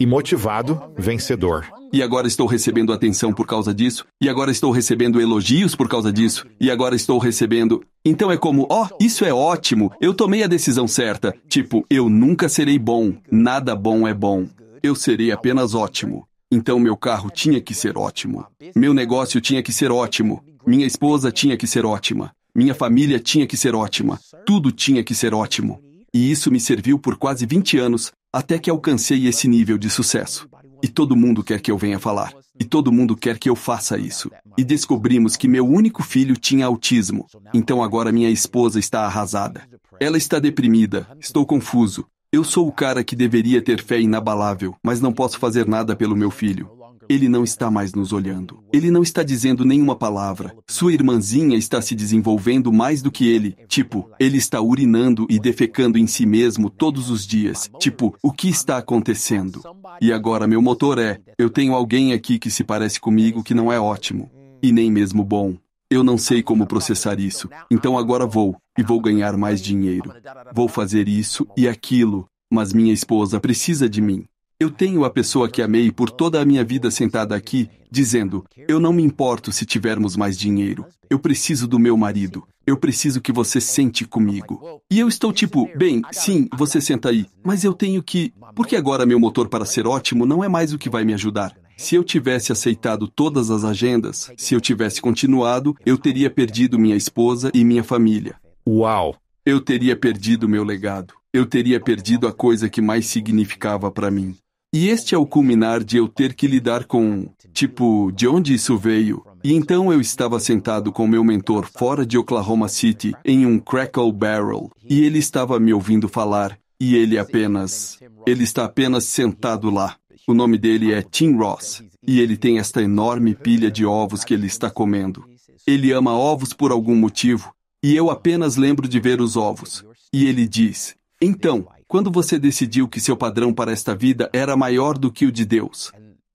E motivado, vencedor. E agora estou recebendo atenção por causa disso, e agora estou recebendo elogios por causa disso, e agora estou recebendo. Então é como, ó, oh, isso é ótimo, eu tomei a decisão certa. Tipo, eu nunca serei bom, nada bom é bom. Eu serei apenas ótimo. Então meu carro tinha que ser ótimo. Meu negócio tinha que ser ótimo. Minha esposa tinha que ser ótima. Minha família tinha que ser ótima. Tudo tinha que ser ótimo. E isso me serviu por quase 20 anos, até que alcancei esse nível de sucesso. E todo mundo quer que eu venha falar. E todo mundo quer que eu faça isso. E descobrimos que meu único filho tinha autismo. Então agora minha esposa está arrasada. Ela está deprimida. Estou confuso. Eu sou o cara que deveria ter fé inabalável, mas não posso fazer nada pelo meu filho. Ele não está mais nos olhando. Ele não está dizendo nenhuma palavra. Sua irmãzinha está se desenvolvendo mais do que ele. Tipo, ele está urinando e defecando em si mesmo todos os dias. Tipo, o que está acontecendo? E agora meu motor é: eu tenho alguém aqui que se parece comigo que não é ótimo. E nem mesmo bom. Eu não sei como processar isso. Então agora vou, e vou ganhar mais dinheiro. Vou fazer isso e aquilo, mas minha esposa precisa de mim. Eu tenho a pessoa que amei por toda a minha vida sentada aqui, dizendo: Eu não me importo se tivermos mais dinheiro. Eu preciso do meu marido. Eu preciso que você sente comigo. E eu estou tipo: Bem, sim, você senta aí, mas eu tenho que. Porque agora meu motor para ser ótimo não é mais o que vai me ajudar. Se eu tivesse aceitado todas as agendas, se eu tivesse continuado, eu teria perdido minha esposa e minha família. Uau! Eu teria perdido meu legado. Eu teria perdido a coisa que mais significava para mim. E este é o culminar de eu ter que lidar com, tipo, de onde isso veio. E então eu estava sentado com meu mentor fora de Oklahoma City, em um crackle barrel, e ele estava me ouvindo falar, e ele apenas. Ele está apenas sentado lá. O nome dele é Tim Ross, e ele tem esta enorme pilha de ovos que ele está comendo. Ele ama ovos por algum motivo, e eu apenas lembro de ver os ovos. E ele diz: Então, quando você decidiu que seu padrão para esta vida era maior do que o de Deus?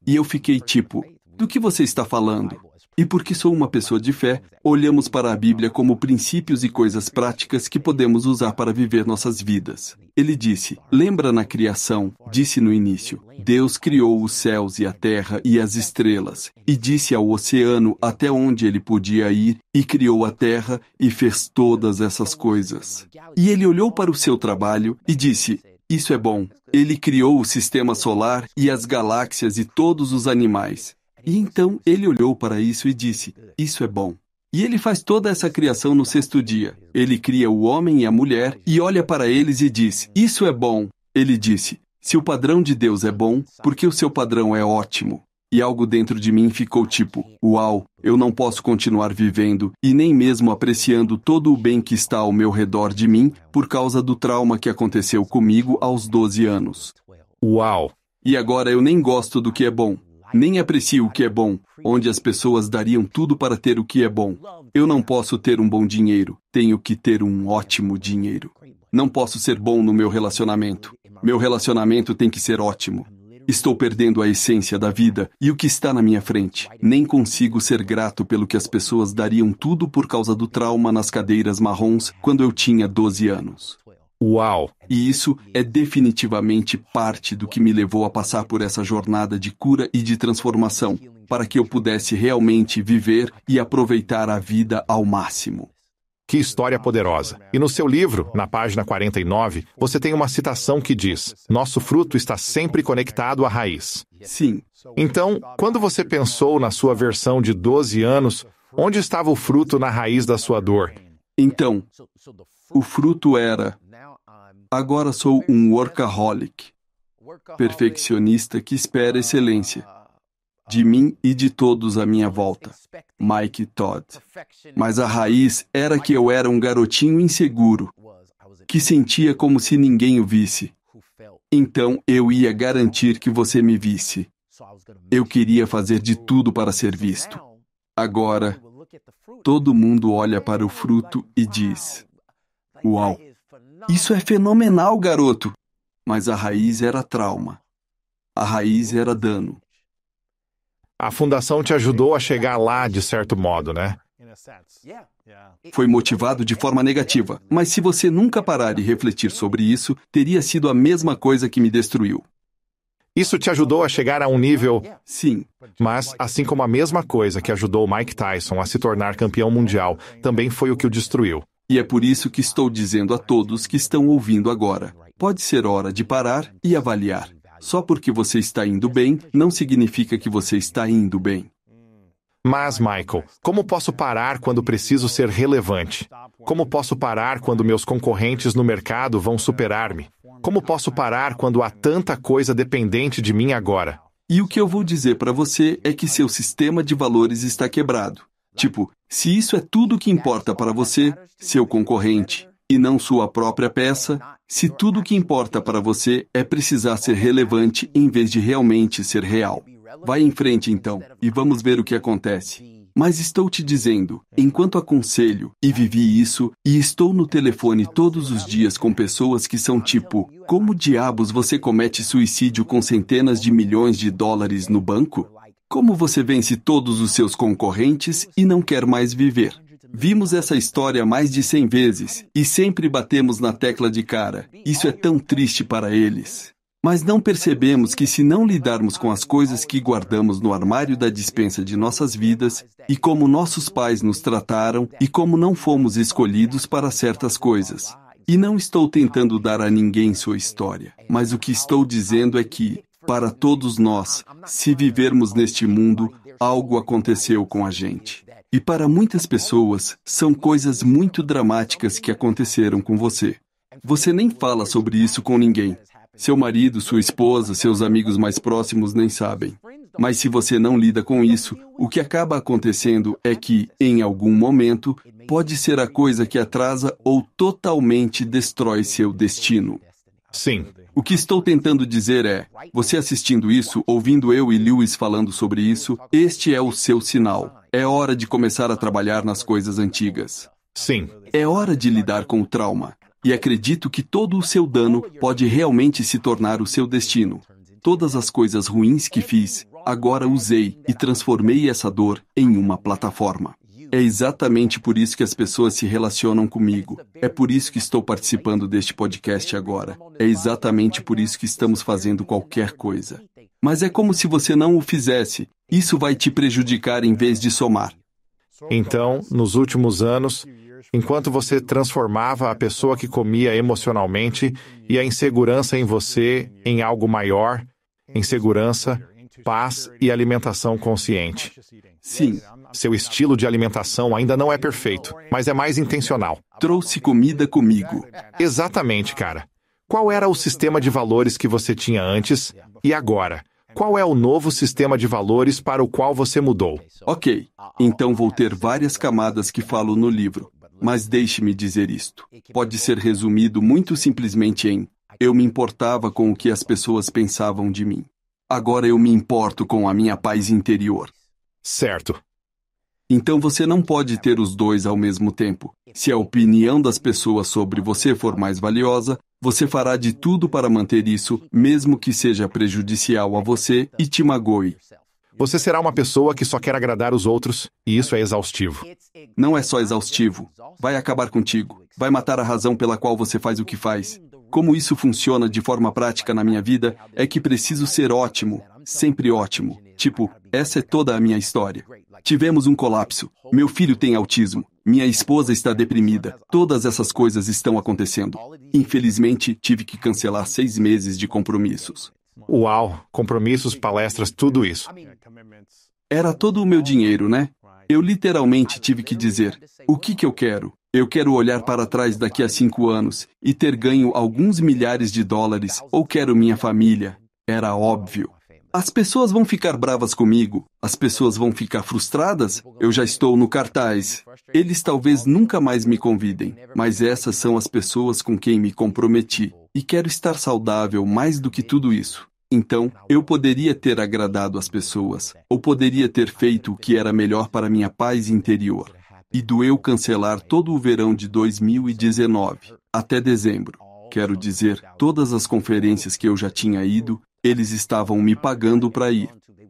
E eu fiquei tipo, do que você está falando? E porque sou uma pessoa de fé, olhamos para a Bíblia como princípios e coisas práticas que podemos usar para viver nossas vidas. Ele disse: Lembra na criação, disse no início: Deus criou os céus e a terra e as estrelas, e disse ao oceano até onde ele podia ir, e criou a terra e fez todas essas coisas. E ele olhou para o seu trabalho e disse: Isso é bom. Ele criou o sistema solar e as galáxias e todos os animais. E então ele olhou para isso e disse: Isso é bom. E ele faz toda essa criação no sexto dia. Ele cria o homem e a mulher e olha para eles e diz: Isso é bom. Ele disse: Se o padrão de Deus é bom, porque o seu padrão é ótimo. E algo dentro de mim ficou tipo: Uau, eu não posso continuar vivendo e nem mesmo apreciando todo o bem que está ao meu redor de mim por causa do trauma que aconteceu comigo aos 12 anos. Uau! E agora eu nem gosto do que é bom nem aprecio o que é bom, onde as pessoas dariam tudo para ter o que é bom. Eu não posso ter um bom dinheiro, tenho que ter um ótimo dinheiro. Não posso ser bom no meu relacionamento. Meu relacionamento tem que ser ótimo. Estou perdendo a essência da vida e o que está na minha frente. Nem consigo ser grato pelo que as pessoas dariam tudo por causa do trauma nas cadeiras marrons quando eu tinha 12 anos. Uau! E isso é definitivamente parte do que me levou a passar por essa jornada de cura e de transformação, para que eu pudesse realmente viver e aproveitar a vida ao máximo. Que história poderosa! E no seu livro, na página 49, você tem uma citação que diz: Nosso fruto está sempre conectado à raiz. Sim. Então, quando você pensou na sua versão de 12 anos, onde estava o fruto na raiz da sua dor? Então, o fruto era Agora sou um workaholic, perfeccionista que espera excelência de mim e de todos à minha volta. Mike Todd. Mas a raiz era que eu era um garotinho inseguro, que sentia como se ninguém o visse. Então eu ia garantir que você me visse. Eu queria fazer de tudo para ser visto. Agora, todo mundo olha para o fruto e diz: Uau! Isso é fenomenal, garoto! Mas a raiz era trauma. A raiz era dano. A fundação te ajudou a chegar lá, de certo modo, né? Foi motivado de forma negativa, mas se você nunca parar e refletir sobre isso, teria sido a mesma coisa que me destruiu. Isso te ajudou a chegar a um nível? Sim. Mas, assim como a mesma coisa que ajudou Mike Tyson a se tornar campeão mundial, também foi o que o destruiu. E é por isso que estou dizendo a todos que estão ouvindo agora: pode ser hora de parar e avaliar. Só porque você está indo bem, não significa que você está indo bem. Mas, Michael, como posso parar quando preciso ser relevante? Como posso parar quando meus concorrentes no mercado vão superar-me? Como posso parar quando há tanta coisa dependente de mim agora? E o que eu vou dizer para você é que seu sistema de valores está quebrado. Tipo, se isso é tudo que importa para você, seu concorrente, e não sua própria peça, se tudo que importa para você é precisar ser relevante em vez de realmente ser real. Vai em frente então, e vamos ver o que acontece. Mas estou te dizendo, enquanto aconselho e vivi isso, e estou no telefone todos os dias com pessoas que são tipo: como diabos você comete suicídio com centenas de milhões de dólares no banco? Como você vence todos os seus concorrentes e não quer mais viver? Vimos essa história mais de 100 vezes e sempre batemos na tecla de cara. Isso é tão triste para eles. Mas não percebemos que, se não lidarmos com as coisas que guardamos no armário da dispensa de nossas vidas, e como nossos pais nos trataram, e como não fomos escolhidos para certas coisas, e não estou tentando dar a ninguém sua história, mas o que estou dizendo é que, para todos nós se vivermos neste mundo algo aconteceu com a gente. E para muitas pessoas, são coisas muito dramáticas que aconteceram com você. Você nem fala sobre isso com ninguém. Seu marido, sua esposa, seus amigos mais próximos nem sabem. Mas se você não lida com isso, o que acaba acontecendo é que, em algum momento, pode ser a coisa que atrasa ou totalmente destrói seu destino. Sim. O que estou tentando dizer é: você assistindo isso, ouvindo eu e Lewis falando sobre isso, este é o seu sinal. É hora de começar a trabalhar nas coisas antigas. Sim. É hora de lidar com o trauma. E acredito que todo o seu dano pode realmente se tornar o seu destino. Todas as coisas ruins que fiz, agora usei e transformei essa dor em uma plataforma. É exatamente por isso que as pessoas se relacionam comigo. É por isso que estou participando deste podcast agora. É exatamente por isso que estamos fazendo qualquer coisa. Mas é como se você não o fizesse. Isso vai te prejudicar em vez de somar. Então, nos últimos anos, enquanto você transformava a pessoa que comia emocionalmente e a insegurança em você em algo maior, insegurança, paz e alimentação consciente. Sim. Seu estilo de alimentação ainda não é perfeito, mas é mais intencional. Trouxe comida comigo. Exatamente, cara. Qual era o sistema de valores que você tinha antes e agora? Qual é o novo sistema de valores para o qual você mudou? Ok, então vou ter várias camadas que falo no livro, mas deixe-me dizer isto. Pode ser resumido muito simplesmente em: eu me importava com o que as pessoas pensavam de mim. Agora eu me importo com a minha paz interior. Certo. Então você não pode ter os dois ao mesmo tempo. Se a opinião das pessoas sobre você for mais valiosa, você fará de tudo para manter isso, mesmo que seja prejudicial a você e te magoe. Você será uma pessoa que só quer agradar os outros, e isso é exaustivo. Não é só exaustivo. Vai acabar contigo. Vai matar a razão pela qual você faz o que faz. Como isso funciona de forma prática na minha vida é que preciso ser ótimo, sempre ótimo. Tipo, essa é toda a minha história. Tivemos um colapso. Meu filho tem autismo. Minha esposa está deprimida. Todas essas coisas estão acontecendo. Infelizmente, tive que cancelar seis meses de compromissos. Uau! Compromissos, palestras, tudo isso. Era todo o meu dinheiro, né? Eu literalmente tive que dizer: o que, que eu quero? Eu quero olhar para trás daqui a cinco anos e ter ganho alguns milhares de dólares, ou quero minha família. Era óbvio. As pessoas vão ficar bravas comigo, as pessoas vão ficar frustradas. Eu já estou no cartaz. Eles talvez nunca mais me convidem, mas essas são as pessoas com quem me comprometi e quero estar saudável mais do que tudo isso. Então, eu poderia ter agradado as pessoas, ou poderia ter feito o que era melhor para minha paz interior. E doeu cancelar todo o verão de 2019, até dezembro. Quero dizer, todas as conferências que eu já tinha ido, eles estavam me pagando para ir.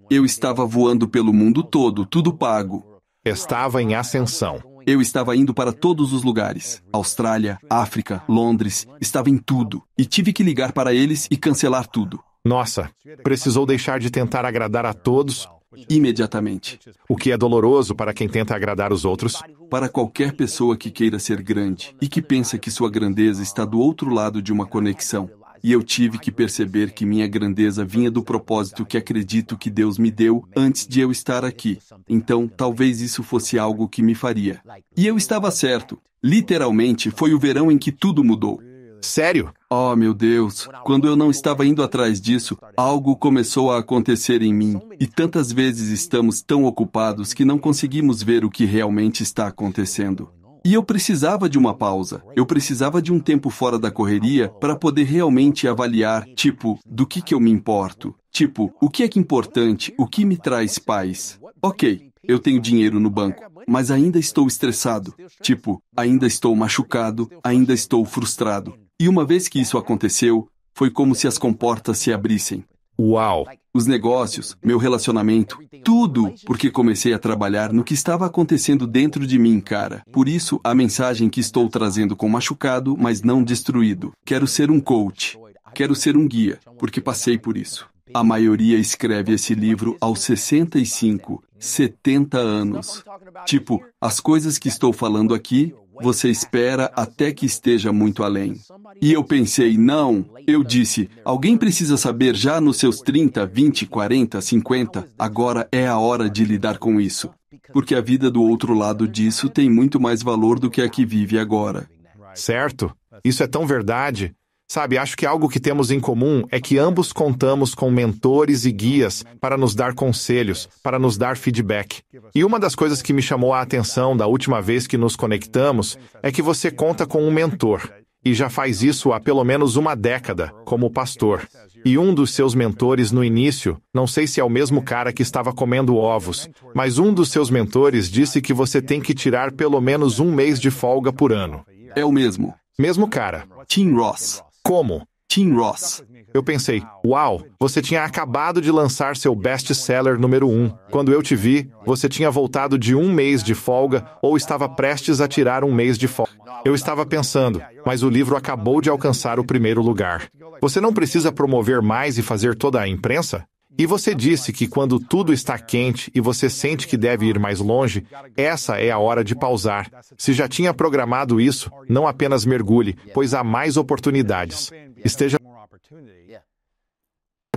Eu estava voando pelo mundo todo, tudo pago. Estava em ascensão. Eu estava indo para todos os lugares: Austrália, África, Londres, estava em tudo. E tive que ligar para eles e cancelar tudo. Nossa, precisou deixar de tentar agradar a todos imediatamente. O que é doloroso para quem tenta agradar os outros? Para qualquer pessoa que queira ser grande e que pensa que sua grandeza está do outro lado de uma conexão. E eu tive que perceber que minha grandeza vinha do propósito que acredito que Deus me deu antes de eu estar aqui. Então, talvez isso fosse algo que me faria. E eu estava certo. Literalmente, foi o verão em que tudo mudou. Sério? Oh, meu Deus! Quando eu não estava indo atrás disso, algo começou a acontecer em mim. E tantas vezes estamos tão ocupados que não conseguimos ver o que realmente está acontecendo. E eu precisava de uma pausa. Eu precisava de um tempo fora da correria para poder realmente avaliar, tipo, do que que eu me importo? Tipo, o que é que é importante? O que me traz paz? OK, eu tenho dinheiro no banco, mas ainda estou estressado. Tipo, ainda estou machucado, ainda estou frustrado. E uma vez que isso aconteceu, foi como se as comportas se abrissem. Uau! Os negócios, meu relacionamento, tudo porque comecei a trabalhar no que estava acontecendo dentro de mim, cara. Por isso, a mensagem que estou trazendo com machucado, mas não destruído. Quero ser um coach. Quero ser um guia, porque passei por isso. A maioria escreve esse livro aos 65, 70 anos. Tipo, as coisas que estou falando aqui você espera até que esteja muito além. E eu pensei, não, eu disse, alguém precisa saber já nos seus 30, 20, 40, 50, agora é a hora de lidar com isso. Porque a vida do outro lado disso tem muito mais valor do que a que vive agora. Certo? Isso é tão verdade. Sabe, acho que algo que temos em comum é que ambos contamos com mentores e guias para nos dar conselhos, para nos dar feedback. E uma das coisas que me chamou a atenção da última vez que nos conectamos é que você conta com um mentor, e já faz isso há pelo menos uma década, como pastor. E um dos seus mentores no início, não sei se é o mesmo cara que estava comendo ovos, mas um dos seus mentores disse que você tem que tirar pelo menos um mês de folga por ano. É o mesmo. Mesmo cara. Tim Ross. Como? Tim Ross. Eu pensei, uau, você tinha acabado de lançar seu best-seller número 1. Um. Quando eu te vi, você tinha voltado de um mês de folga ou estava prestes a tirar um mês de folga. Eu estava pensando, mas o livro acabou de alcançar o primeiro lugar. Você não precisa promover mais e fazer toda a imprensa? E você disse que quando tudo está quente e você sente que deve ir mais longe, essa é a hora de pausar. Se já tinha programado isso, não apenas mergulhe, pois há mais oportunidades. Esteja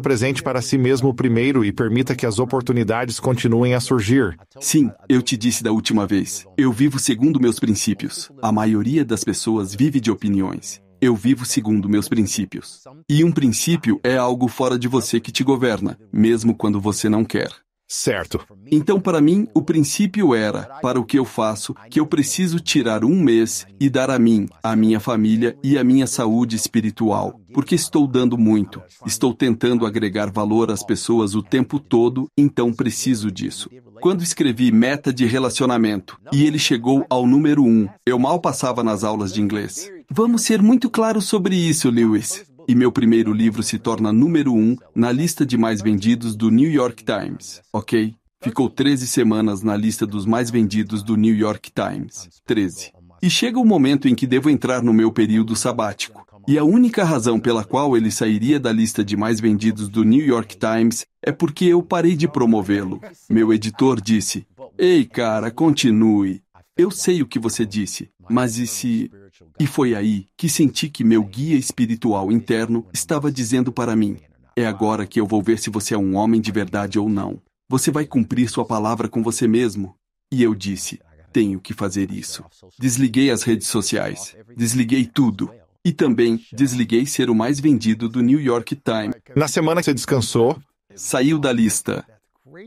presente para si mesmo primeiro e permita que as oportunidades continuem a surgir. Sim, eu te disse da última vez. Eu vivo segundo meus princípios. A maioria das pessoas vive de opiniões. Eu vivo segundo meus princípios. E um princípio é algo fora de você que te governa, mesmo quando você não quer. Certo. Então, para mim, o princípio era, para o que eu faço, que eu preciso tirar um mês e dar a mim, a minha família e a minha saúde espiritual, porque estou dando muito. Estou tentando agregar valor às pessoas o tempo todo, então preciso disso. Quando escrevi Meta de Relacionamento e ele chegou ao número um, eu mal passava nas aulas de inglês. Vamos ser muito claros sobre isso, Lewis e meu primeiro livro se torna número um na lista de mais vendidos do New York Times, ok? Ficou 13 semanas na lista dos mais vendidos do New York Times. 13. E chega o momento em que devo entrar no meu período sabático. E a única razão pela qual ele sairia da lista de mais vendidos do New York Times é porque eu parei de promovê-lo. Meu editor disse: Ei, cara, continue. Eu sei o que você disse, mas e se e foi aí que senti que meu guia espiritual interno estava dizendo para mim: É agora que eu vou ver se você é um homem de verdade ou não. Você vai cumprir sua palavra com você mesmo. E eu disse: Tenho que fazer isso. Desliguei as redes sociais, desliguei tudo. E também desliguei ser o mais vendido do New York Times. Na semana que você descansou, saiu da lista.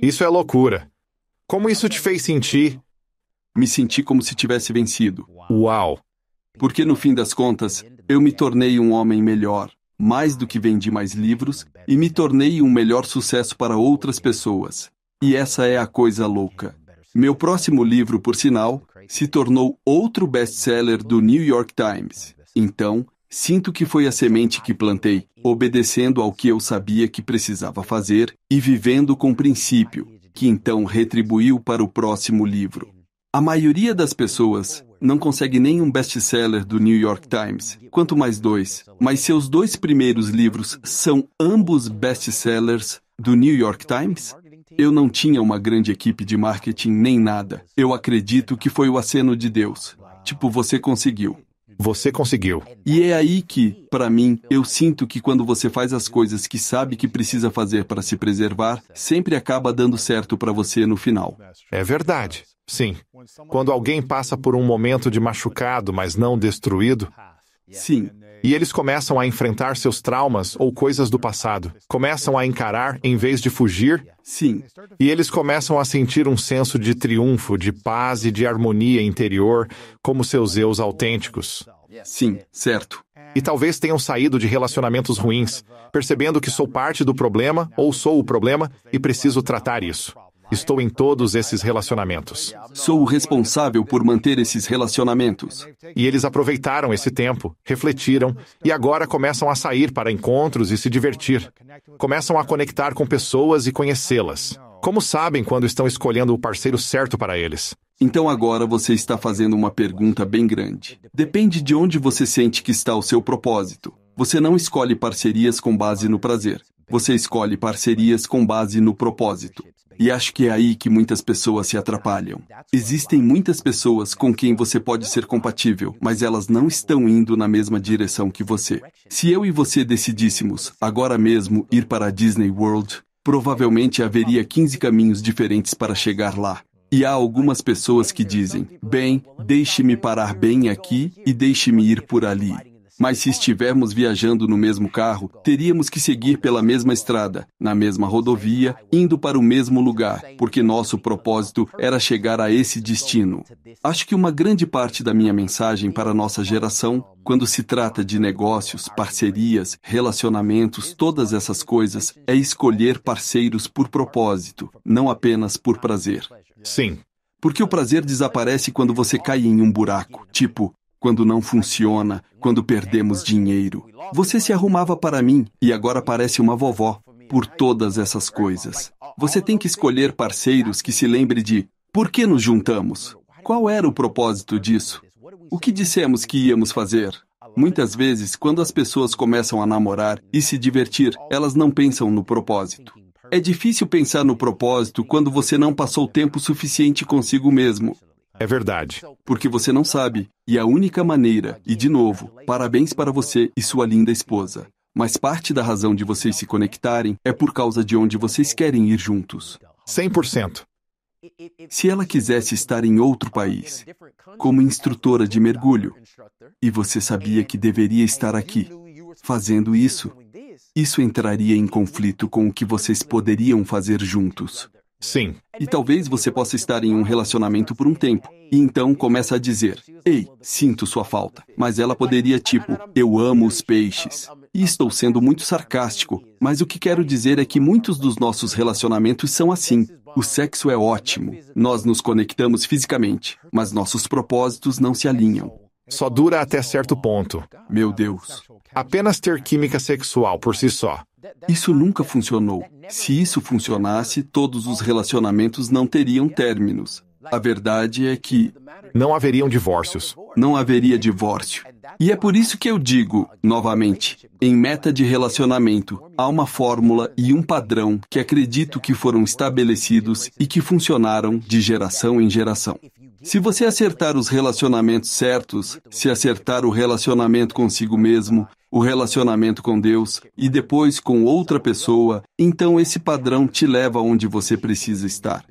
Isso é loucura. Como isso te fez sentir? Me senti como se tivesse vencido. Uau! porque no fim das contas, eu me tornei um homem melhor, mais do que vendi mais livros, e me tornei um melhor sucesso para outras pessoas. E essa é a coisa louca. Meu próximo livro, por sinal, se tornou outro best-seller do New York Times. Então, sinto que foi a semente que plantei, obedecendo ao que eu sabia que precisava fazer e vivendo com princípio, que então retribuiu para o próximo livro. A maioria das pessoas não consegue nem um best-seller do New York Times, quanto mais dois. Mas seus dois primeiros livros são ambos best-sellers do New York Times? Eu não tinha uma grande equipe de marketing nem nada. Eu acredito que foi o aceno de Deus. Tipo, você conseguiu. Você conseguiu. E é aí que, para mim, eu sinto que quando você faz as coisas que sabe que precisa fazer para se preservar, sempre acaba dando certo para você no final. É verdade. Sim. Quando alguém passa por um momento de machucado, mas não destruído. Sim. E eles começam a enfrentar seus traumas ou coisas do passado. Começam a encarar em vez de fugir. Sim. E eles começam a sentir um senso de triunfo, de paz e de harmonia interior, como seus eus autênticos. Sim, certo. E talvez tenham saído de relacionamentos ruins, percebendo que sou parte do problema ou sou o problema e preciso tratar isso. Estou em todos esses relacionamentos. Sou o responsável por manter esses relacionamentos. E eles aproveitaram esse tempo, refletiram e agora começam a sair para encontros e se divertir. Começam a conectar com pessoas e conhecê-las. Como sabem quando estão escolhendo o parceiro certo para eles? Então agora você está fazendo uma pergunta bem grande. Depende de onde você sente que está o seu propósito. Você não escolhe parcerias com base no prazer. Você escolhe parcerias com base no propósito. E acho que é aí que muitas pessoas se atrapalham. Existem muitas pessoas com quem você pode ser compatível, mas elas não estão indo na mesma direção que você. Se eu e você decidíssemos, agora mesmo, ir para a Disney World, provavelmente haveria 15 caminhos diferentes para chegar lá. E há algumas pessoas que dizem: bem, deixe-me parar bem aqui e deixe-me ir por ali. Mas se estivermos viajando no mesmo carro, teríamos que seguir pela mesma estrada, na mesma rodovia, indo para o mesmo lugar, porque nosso propósito era chegar a esse destino. Acho que uma grande parte da minha mensagem para a nossa geração, quando se trata de negócios, parcerias, relacionamentos, todas essas coisas, é escolher parceiros por propósito, não apenas por prazer. Sim, porque o prazer desaparece quando você cai em um buraco. Tipo, quando não funciona, quando perdemos dinheiro. Você se arrumava para mim e agora parece uma vovó por todas essas coisas. Você tem que escolher parceiros que se lembrem de por que nos juntamos? Qual era o propósito disso? O que dissemos que íamos fazer? Muitas vezes, quando as pessoas começam a namorar e se divertir, elas não pensam no propósito. É difícil pensar no propósito quando você não passou tempo suficiente consigo mesmo. É verdade. Porque você não sabe. E a única maneira, e de novo, parabéns para você e sua linda esposa. Mas parte da razão de vocês se conectarem é por causa de onde vocês querem ir juntos. 100%. Se ela quisesse estar em outro país, como instrutora de mergulho, e você sabia que deveria estar aqui, fazendo isso, isso entraria em conflito com o que vocês poderiam fazer juntos. Sim. E talvez você possa estar em um relacionamento por um tempo, e então começa a dizer: Ei, sinto sua falta. Mas ela poderia, tipo, eu amo os peixes. E estou sendo muito sarcástico, mas o que quero dizer é que muitos dos nossos relacionamentos são assim. O sexo é ótimo, nós nos conectamos fisicamente, mas nossos propósitos não se alinham. Só dura até certo ponto. Meu Deus. Apenas ter química sexual por si só isso nunca funcionou. Se isso funcionasse, todos os relacionamentos não teriam términos. A verdade é que. Não haveriam divórcios. Não haveria divórcio. E é por isso que eu digo, novamente, em meta de relacionamento, há uma fórmula e um padrão que acredito que foram estabelecidos e que funcionaram de geração em geração. Se você acertar os relacionamentos certos, se acertar o relacionamento consigo mesmo, o relacionamento com Deus e depois com outra pessoa, então esse padrão te leva onde você precisa estar.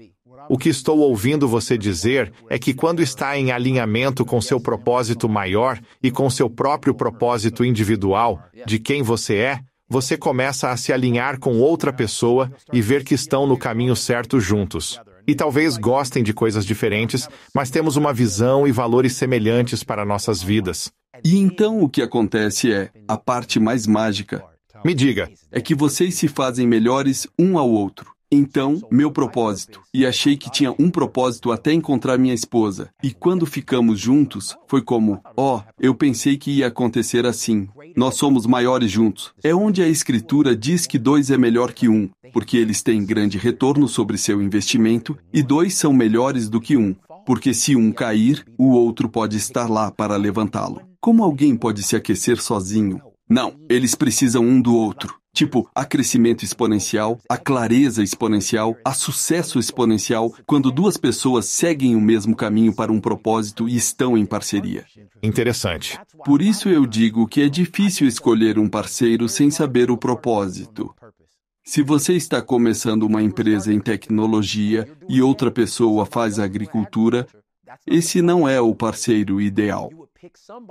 O que estou ouvindo você dizer é que quando está em alinhamento com seu propósito maior e com seu próprio propósito individual, de quem você é, você começa a se alinhar com outra pessoa e ver que estão no caminho certo juntos e talvez gostem de coisas diferentes, mas temos uma visão e valores semelhantes para nossas vidas. E então o que acontece é a parte mais mágica. Me diga. É que vocês se fazem melhores um ao outro. Então, meu propósito, e achei que tinha um propósito até encontrar minha esposa, e quando ficamos juntos, foi como: ó, oh, eu pensei que ia acontecer assim. Nós somos maiores juntos. É onde a Escritura diz que dois é melhor que um, porque eles têm grande retorno sobre seu investimento, e dois são melhores do que um, porque se um cair, o outro pode estar lá para levantá-lo. Como alguém pode se aquecer sozinho? Não, eles precisam um do outro tipo a crescimento exponencial, a clareza exponencial, a sucesso exponencial, quando duas pessoas seguem o mesmo caminho para um propósito e estão em parceria. Interessante. Por isso eu digo que é difícil escolher um parceiro sem saber o propósito. Se você está começando uma empresa em tecnologia e outra pessoa faz agricultura, esse não é o parceiro ideal.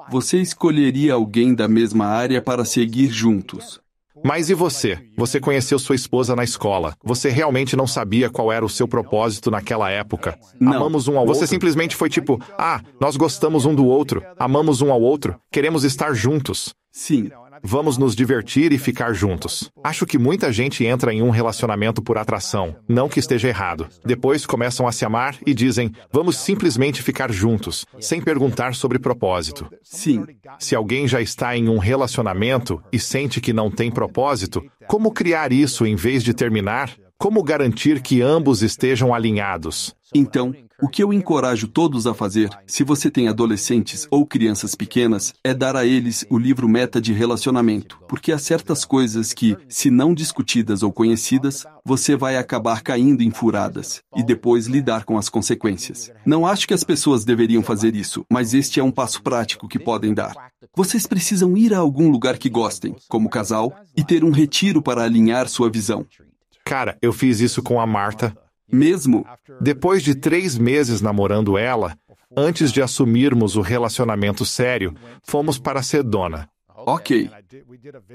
Você escolheria alguém da mesma área para seguir juntos. Mas e você? Você conheceu sua esposa na escola. Você realmente não sabia qual era o seu propósito naquela época. Não. Amamos um ao você outro. Você simplesmente foi tipo, ah, nós gostamos um do outro, amamos um ao outro, queremos estar juntos. Sim, Vamos nos divertir e ficar juntos. Acho que muita gente entra em um relacionamento por atração, não que esteja errado. Depois começam a se amar e dizem: vamos simplesmente ficar juntos, sem perguntar sobre propósito. Sim. Se alguém já está em um relacionamento e sente que não tem propósito, como criar isso em vez de terminar? Como garantir que ambos estejam alinhados? Então, o que eu encorajo todos a fazer, se você tem adolescentes ou crianças pequenas, é dar a eles o livro Meta de Relacionamento, porque há certas coisas que, se não discutidas ou conhecidas, você vai acabar caindo em furadas e depois lidar com as consequências. Não acho que as pessoas deveriam fazer isso, mas este é um passo prático que podem dar. Vocês precisam ir a algum lugar que gostem, como casal, e ter um retiro para alinhar sua visão. Cara, eu fiz isso com a Marta. Mesmo? Depois de três meses namorando ela, antes de assumirmos o relacionamento sério, fomos para Sedona, Ok.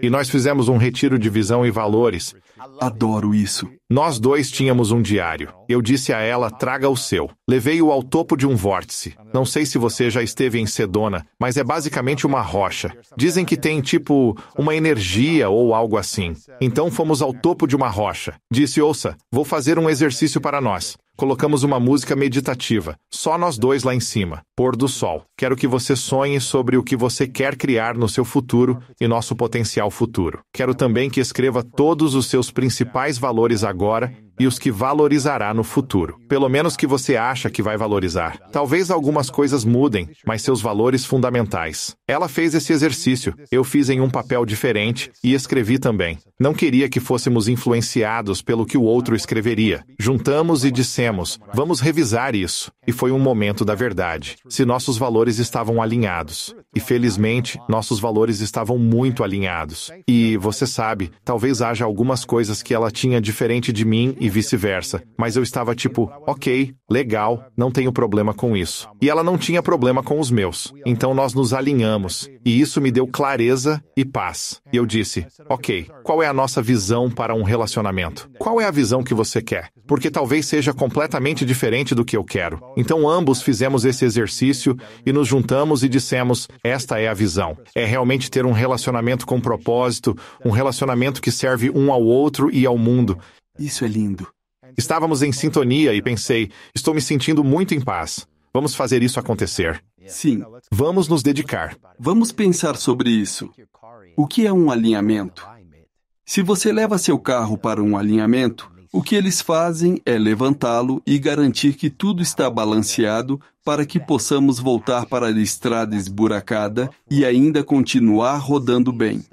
E nós fizemos um retiro de visão e valores. Adoro isso. Nós dois tínhamos um diário. Eu disse a ela: traga o seu. Levei-o ao topo de um vórtice. Não sei se você já esteve em Sedona, mas é basicamente uma rocha. Dizem que tem, tipo, uma energia ou algo assim. Então fomos ao topo de uma rocha. Disse: ouça, vou fazer um exercício para nós colocamos uma música meditativa, só nós dois lá em cima, Pôr do Sol. Quero que você sonhe sobre o que você quer criar no seu futuro e nosso potencial futuro. Quero também que escreva todos os seus principais valores agora e os que valorizará no futuro. Pelo menos que você acha que vai valorizar. Talvez algumas coisas mudem, mas seus valores fundamentais. Ela fez esse exercício, eu fiz em um papel diferente e escrevi também. Não queria que fôssemos influenciados pelo que o outro escreveria. Juntamos e dissemos: vamos revisar isso. E foi um momento da verdade. Se nossos valores estavam alinhados. E felizmente, nossos valores estavam muito alinhados. E, você sabe, talvez haja algumas coisas que ela tinha diferente de mim e e vice-versa. Mas eu estava tipo, ok, legal, não tenho problema com isso. E ela não tinha problema com os meus. Então nós nos alinhamos, e isso me deu clareza e paz. E eu disse, ok, qual é a nossa visão para um relacionamento? Qual é a visão que você quer? Porque talvez seja completamente diferente do que eu quero. Então ambos fizemos esse exercício e nos juntamos e dissemos, esta é a visão. É realmente ter um relacionamento com propósito, um relacionamento que serve um ao outro e ao mundo, isso é lindo. Estávamos em sintonia e pensei: estou me sentindo muito em paz. Vamos fazer isso acontecer. Sim. Vamos nos dedicar. Vamos pensar sobre isso. O que é um alinhamento? Se você leva seu carro para um alinhamento, o que eles fazem é levantá-lo e garantir que tudo está balanceado para que possamos voltar para a estrada esburacada e ainda continuar rodando bem.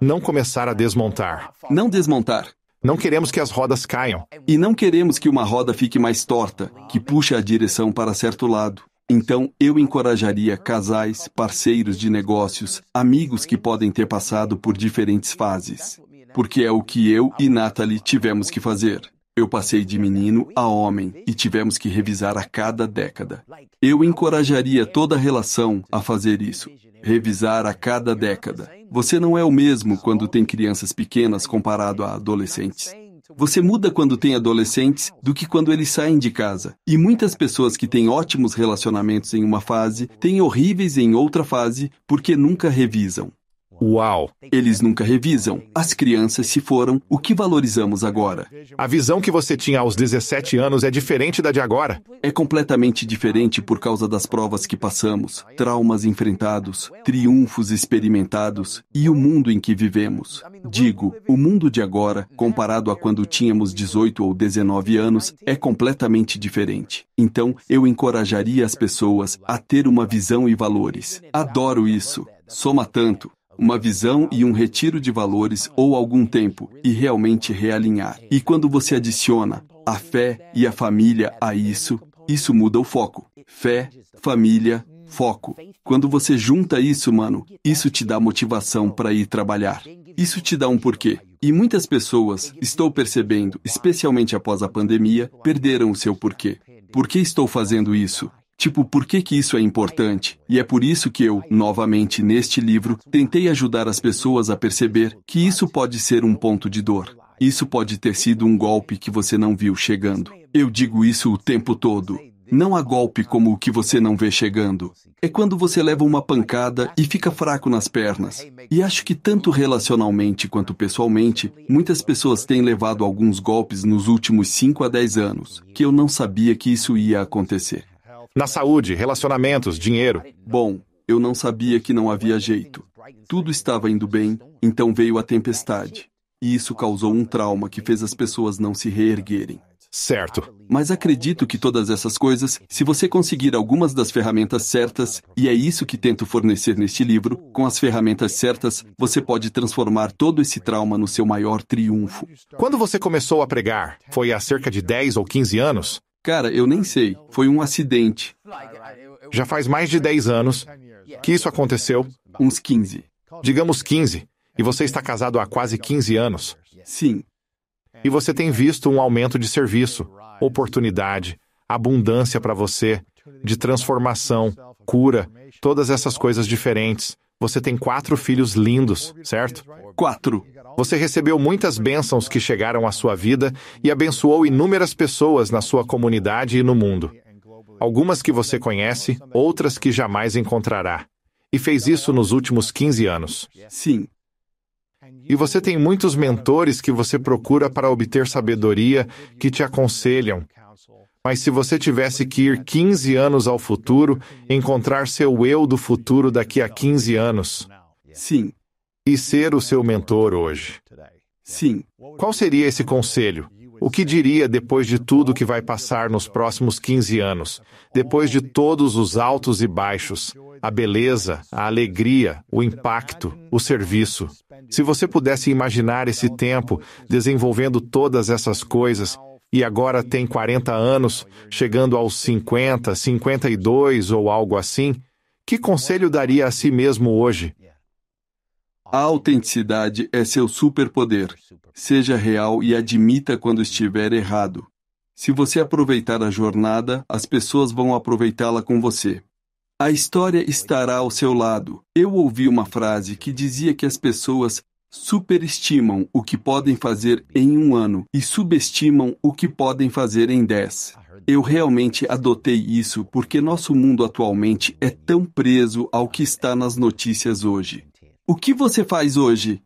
Não começar a desmontar. Não desmontar. Não queremos que as rodas caiam. E não queremos que uma roda fique mais torta, que puxe a direção para certo lado. Então, eu encorajaria casais, parceiros de negócios, amigos que podem ter passado por diferentes fases. Porque é o que eu e Natalie tivemos que fazer. Eu passei de menino a homem e tivemos que revisar a cada década. Eu encorajaria toda relação a fazer isso, revisar a cada década. Você não é o mesmo quando tem crianças pequenas comparado a adolescentes. Você muda quando tem adolescentes do que quando eles saem de casa. E muitas pessoas que têm ótimos relacionamentos em uma fase têm horríveis em outra fase porque nunca revisam. Uau! Eles nunca revisam. As crianças se foram. O que valorizamos agora? A visão que você tinha aos 17 anos é diferente da de agora. É completamente diferente por causa das provas que passamos, traumas enfrentados, triunfos experimentados e o mundo em que vivemos. Digo, o mundo de agora, comparado a quando tínhamos 18 ou 19 anos, é completamente diferente. Então, eu encorajaria as pessoas a ter uma visão e valores. Adoro isso. Soma tanto uma visão e um retiro de valores ou algum tempo e realmente realinhar. E quando você adiciona a fé e a família a isso, isso muda o foco. Fé, família, foco. Quando você junta isso, mano, isso te dá motivação para ir trabalhar. Isso te dá um porquê. E muitas pessoas, estou percebendo, especialmente após a pandemia, perderam o seu porquê. Por que estou fazendo isso? Tipo, por que, que isso é importante? E é por isso que eu, novamente neste livro, tentei ajudar as pessoas a perceber que isso pode ser um ponto de dor. Isso pode ter sido um golpe que você não viu chegando. Eu digo isso o tempo todo. Não há golpe como o que você não vê chegando. É quando você leva uma pancada e fica fraco nas pernas. E acho que tanto relacionalmente quanto pessoalmente, muitas pessoas têm levado alguns golpes nos últimos 5 a 10 anos, que eu não sabia que isso ia acontecer na saúde, relacionamentos, dinheiro. Bom, eu não sabia que não havia jeito. Tudo estava indo bem, então veio a tempestade. E isso causou um trauma que fez as pessoas não se reerguerem. Certo. Mas acredito que todas essas coisas, se você conseguir algumas das ferramentas certas, e é isso que tento fornecer neste livro, com as ferramentas certas, você pode transformar todo esse trauma no seu maior triunfo. Quando você começou a pregar, foi há cerca de 10 ou 15 anos? Cara, eu nem sei. Foi um acidente. Já faz mais de 10 anos que isso aconteceu. Uns 15. Digamos 15. E você está casado há quase 15 anos. Sim. E você tem visto um aumento de serviço, oportunidade, abundância para você, de transformação, cura, todas essas coisas diferentes. Você tem quatro filhos lindos, certo? Quatro. Você recebeu muitas bênçãos que chegaram à sua vida e abençoou inúmeras pessoas na sua comunidade e no mundo. Algumas que você conhece, outras que jamais encontrará. E fez isso nos últimos 15 anos. Sim. E você tem muitos mentores que você procura para obter sabedoria, que te aconselham. Mas se você tivesse que ir 15 anos ao futuro, encontrar seu eu do futuro daqui a 15 anos. Sim e ser o seu mentor hoje. Sim. Qual seria esse conselho? O que diria depois de tudo que vai passar nos próximos 15 anos, depois de todos os altos e baixos, a beleza, a alegria, o impacto, o serviço? Se você pudesse imaginar esse tempo desenvolvendo todas essas coisas e agora tem 40 anos, chegando aos 50, 52 ou algo assim, que conselho daria a si mesmo hoje? A autenticidade é seu superpoder. Seja real e admita quando estiver errado. Se você aproveitar a jornada, as pessoas vão aproveitá-la com você. A história estará ao seu lado. Eu ouvi uma frase que dizia que as pessoas superestimam o que podem fazer em um ano e subestimam o que podem fazer em dez. Eu realmente adotei isso porque nosso mundo atualmente é tão preso ao que está nas notícias hoje. O que você faz hoje?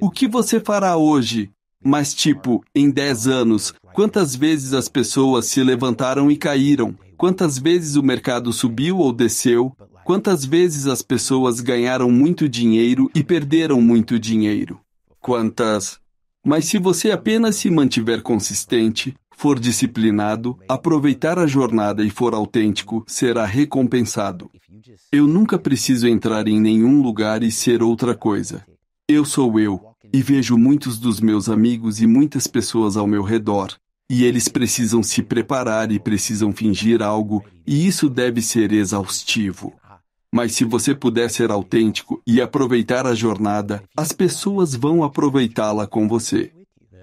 O que você fará hoje? Mas, tipo, em 10 anos, quantas vezes as pessoas se levantaram e caíram? Quantas vezes o mercado subiu ou desceu? Quantas vezes as pessoas ganharam muito dinheiro e perderam muito dinheiro? Quantas? Mas se você apenas se mantiver consistente, for disciplinado, aproveitar a jornada e for autêntico, será recompensado. Eu nunca preciso entrar em nenhum lugar e ser outra coisa. Eu sou eu, e vejo muitos dos meus amigos e muitas pessoas ao meu redor, e eles precisam se preparar e precisam fingir algo, e isso deve ser exaustivo. Mas se você puder ser autêntico e aproveitar a jornada, as pessoas vão aproveitá-la com você.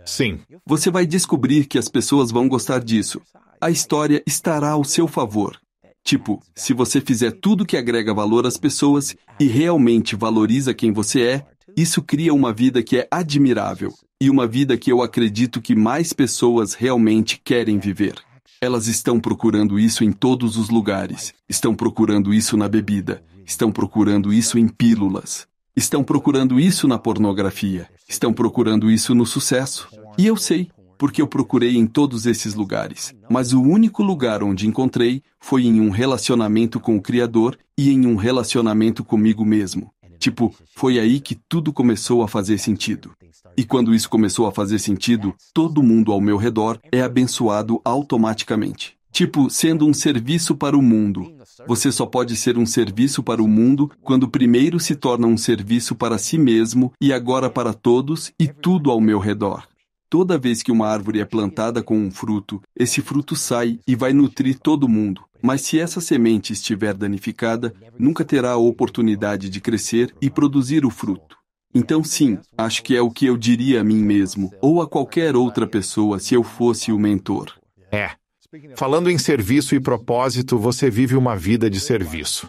Sim. Você vai descobrir que as pessoas vão gostar disso. A história estará ao seu favor. Tipo, se você fizer tudo que agrega valor às pessoas e realmente valoriza quem você é, isso cria uma vida que é admirável e uma vida que eu acredito que mais pessoas realmente querem viver. Elas estão procurando isso em todos os lugares. Estão procurando isso na bebida. Estão procurando isso em pílulas. Estão procurando isso na pornografia. Estão procurando isso no sucesso. E eu sei, porque eu procurei em todos esses lugares. Mas o único lugar onde encontrei foi em um relacionamento com o Criador e em um relacionamento comigo mesmo. Tipo, foi aí que tudo começou a fazer sentido. E quando isso começou a fazer sentido, todo mundo ao meu redor é abençoado automaticamente. Tipo, sendo um serviço para o mundo, você só pode ser um serviço para o mundo quando primeiro se torna um serviço para si mesmo e agora para todos e tudo ao meu redor. Toda vez que uma árvore é plantada com um fruto, esse fruto sai e vai nutrir todo mundo. Mas se essa semente estiver danificada, nunca terá a oportunidade de crescer e produzir o fruto. Então, sim, acho que é o que eu diria a mim mesmo, ou a qualquer outra pessoa se eu fosse o mentor. É, Falando em serviço e propósito, você vive uma vida de serviço.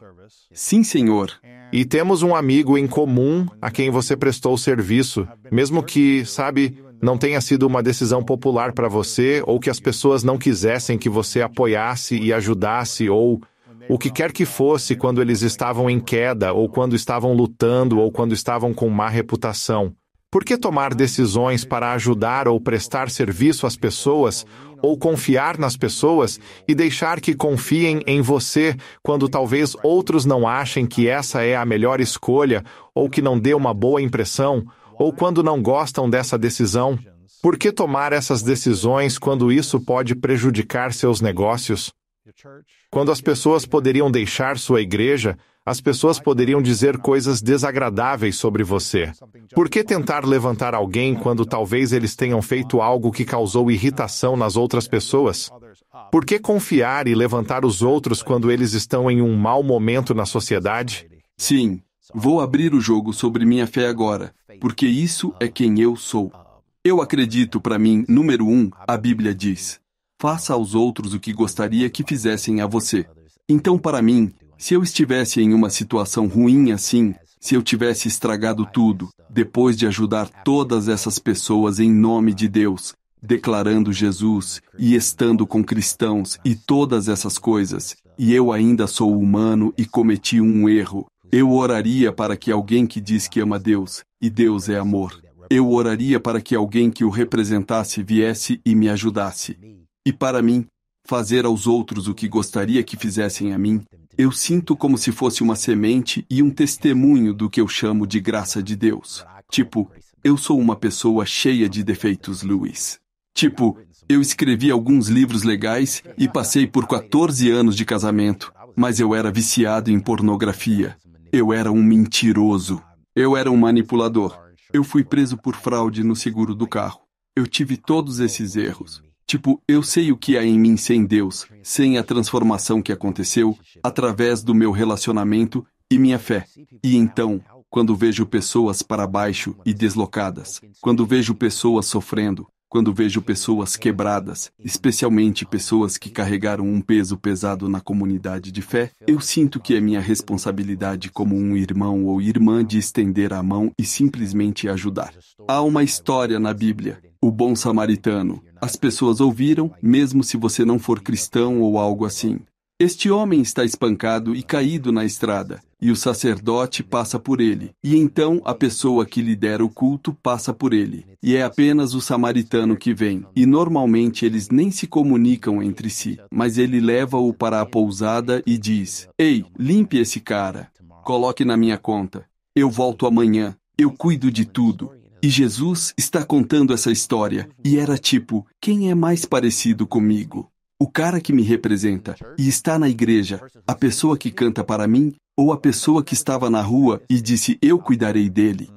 Sim, senhor. E temos um amigo em comum a quem você prestou serviço, mesmo que, sabe, não tenha sido uma decisão popular para você ou que as pessoas não quisessem que você apoiasse e ajudasse ou o que quer que fosse quando eles estavam em queda ou quando estavam lutando ou quando estavam com má reputação. Por que tomar decisões para ajudar ou prestar serviço às pessoas, ou confiar nas pessoas e deixar que confiem em você quando talvez outros não achem que essa é a melhor escolha, ou que não dê uma boa impressão, ou quando não gostam dessa decisão? Por que tomar essas decisões quando isso pode prejudicar seus negócios? Quando as pessoas poderiam deixar sua igreja, as pessoas poderiam dizer coisas desagradáveis sobre você. Por que tentar levantar alguém quando talvez eles tenham feito algo que causou irritação nas outras pessoas? Por que confiar e levantar os outros quando eles estão em um mau momento na sociedade? Sim, vou abrir o jogo sobre minha fé agora, porque isso é quem eu sou. Eu acredito, para mim, número um, a Bíblia diz: faça aos outros o que gostaria que fizessem a você. Então, para mim, se eu estivesse em uma situação ruim assim, se eu tivesse estragado tudo, depois de ajudar todas essas pessoas em nome de Deus, declarando Jesus e estando com cristãos e todas essas coisas, e eu ainda sou humano e cometi um erro, eu oraria para que alguém que diz que ama Deus, e Deus é amor, eu oraria para que alguém que o representasse viesse e me ajudasse. E para mim, fazer aos outros o que gostaria que fizessem a mim eu sinto como se fosse uma semente e um testemunho do que eu chamo de graça de Deus. Tipo, eu sou uma pessoa cheia de defeitos, Luiz. Tipo, eu escrevi alguns livros legais e passei por 14 anos de casamento, mas eu era viciado em pornografia. Eu era um mentiroso. Eu era um manipulador. Eu fui preso por fraude no seguro do carro. Eu tive todos esses erros. Tipo, eu sei o que há em mim sem Deus, sem a transformação que aconteceu através do meu relacionamento e minha fé. E então, quando vejo pessoas para baixo e deslocadas, quando vejo pessoas sofrendo, quando vejo pessoas quebradas, especialmente pessoas que carregaram um peso pesado na comunidade de fé, eu sinto que é minha responsabilidade como um irmão ou irmã de estender a mão e simplesmente ajudar. Há uma história na Bíblia, o bom samaritano. As pessoas ouviram, mesmo se você não for cristão ou algo assim. Este homem está espancado e caído na estrada, e o sacerdote passa por ele, e então a pessoa que lidera o culto passa por ele, e é apenas o samaritano que vem, e normalmente eles nem se comunicam entre si, mas ele leva-o para a pousada e diz: Ei, limpe esse cara, coloque na minha conta, eu volto amanhã, eu cuido de tudo. E Jesus está contando essa história, e era tipo: quem é mais parecido comigo? o cara que me representa e está na igreja, a pessoa que canta para mim ou a pessoa que estava na rua e disse: Eu cuidarei dele.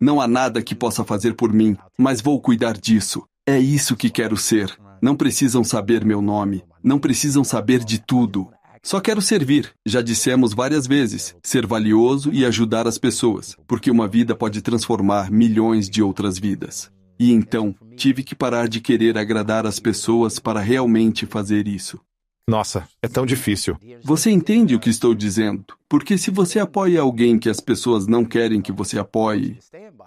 Não há nada que possa fazer por mim, mas vou cuidar disso. É isso que quero ser. Não precisam saber meu nome, não precisam saber de tudo. Só quero servir, já dissemos várias vezes, ser valioso e ajudar as pessoas, porque uma vida pode transformar milhões de outras vidas. E então, tive que parar de querer agradar as pessoas para realmente fazer isso. Nossa, é tão difícil. Você entende o que estou dizendo? Porque se você apoia alguém que as pessoas não querem que você apoie,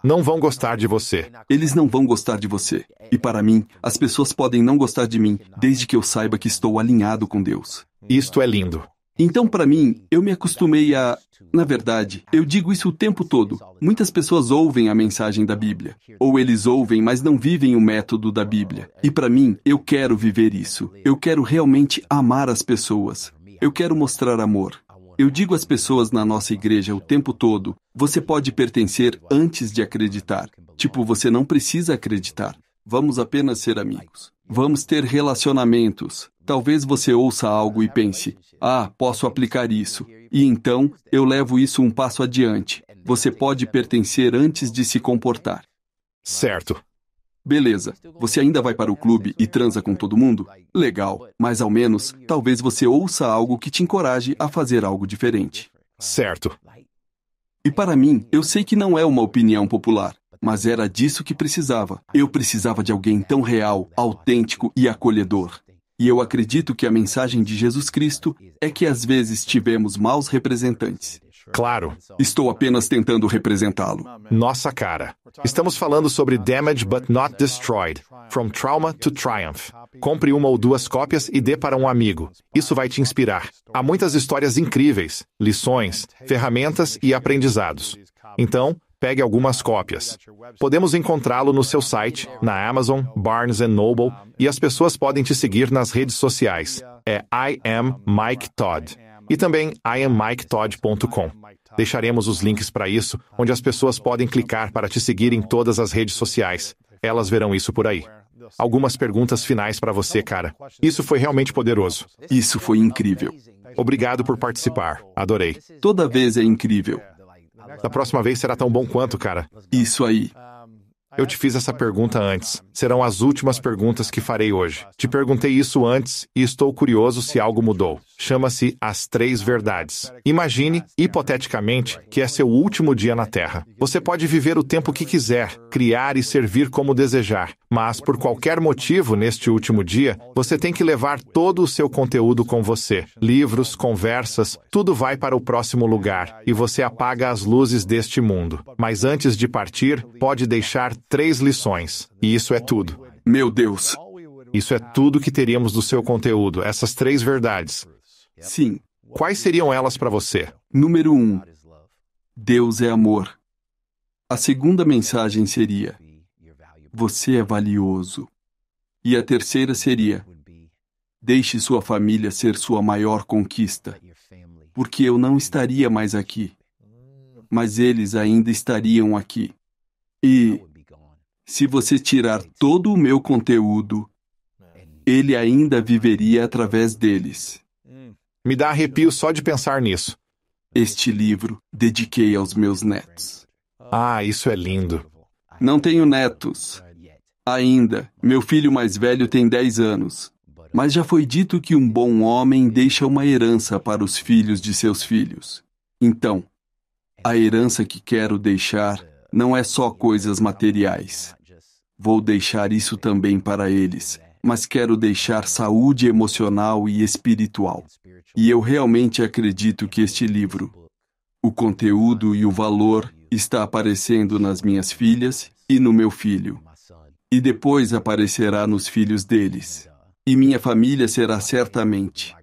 não vão gostar de você. Eles não vão gostar de você. E para mim, as pessoas podem não gostar de mim desde que eu saiba que estou alinhado com Deus. Isto é lindo. Então, para mim, eu me acostumei a. Na verdade, eu digo isso o tempo todo. Muitas pessoas ouvem a mensagem da Bíblia, ou eles ouvem, mas não vivem o método da Bíblia. E para mim, eu quero viver isso. Eu quero realmente amar as pessoas. Eu quero mostrar amor. Eu digo às pessoas na nossa igreja o tempo todo: você pode pertencer antes de acreditar. Tipo, você não precisa acreditar. Vamos apenas ser amigos. Vamos ter relacionamentos. Talvez você ouça algo e pense: ah, posso aplicar isso. E então eu levo isso um passo adiante. Você pode pertencer antes de se comportar. Certo. Beleza, você ainda vai para o clube e transa com todo mundo? Legal, mas ao menos talvez você ouça algo que te encoraje a fazer algo diferente. Certo. E para mim, eu sei que não é uma opinião popular, mas era disso que precisava. Eu precisava de alguém tão real, autêntico e acolhedor. E eu acredito que a mensagem de Jesus Cristo é que às vezes tivemos maus representantes. Claro. Estou apenas tentando representá-lo. Nossa cara. Estamos falando sobre Damage but Not Destroyed, From Trauma to Triumph. Compre uma ou duas cópias e dê para um amigo. Isso vai te inspirar. Há muitas histórias incríveis, lições, ferramentas e aprendizados. Então, pegue algumas cópias. Podemos encontrá-lo no seu site, na Amazon, Barnes Noble, e as pessoas podem te seguir nas redes sociais. É I am Mike Todd. E também iammiketodd.com. Deixaremos os links para isso, onde as pessoas podem clicar para te seguir em todas as redes sociais. Elas verão isso por aí. Algumas perguntas finais para você, cara. Isso foi realmente poderoso. Isso foi incrível. Obrigado por participar. Adorei. Toda vez é incrível. Da próxima vez será tão bom quanto, cara. Isso aí. Eu te fiz essa pergunta antes. Serão as últimas perguntas que farei hoje. Te perguntei isso antes e estou curioso se algo mudou chama-se As Três Verdades. Imagine, hipoteticamente, que é seu último dia na Terra. Você pode viver o tempo que quiser, criar e servir como desejar, mas por qualquer motivo, neste último dia, você tem que levar todo o seu conteúdo com você. Livros, conversas, tudo vai para o próximo lugar e você apaga as luzes deste mundo. Mas antes de partir, pode deixar três lições. E isso é tudo. Meu Deus! Isso é tudo que teríamos do seu conteúdo, essas três verdades. Sim. Quais seriam elas para você? Número 1. Um, Deus é amor. A segunda mensagem seria: Você é valioso. E a terceira seria: Deixe sua família ser sua maior conquista, porque eu não estaria mais aqui, mm. mas eles ainda estariam aqui. E se você tirar todo o meu conteúdo, ele ainda viveria através deles. Me dá arrepio só de pensar nisso. Este livro dediquei aos meus netos. Ah, isso é lindo. Não tenho netos. Ainda, meu filho mais velho tem 10 anos. Mas já foi dito que um bom homem deixa uma herança para os filhos de seus filhos. Então, a herança que quero deixar não é só coisas materiais. Vou deixar isso também para eles, mas quero deixar saúde emocional e espiritual. E eu realmente acredito que este livro, o conteúdo e o valor, está aparecendo nas minhas filhas e no meu filho. E depois aparecerá nos filhos deles. E minha família será certamente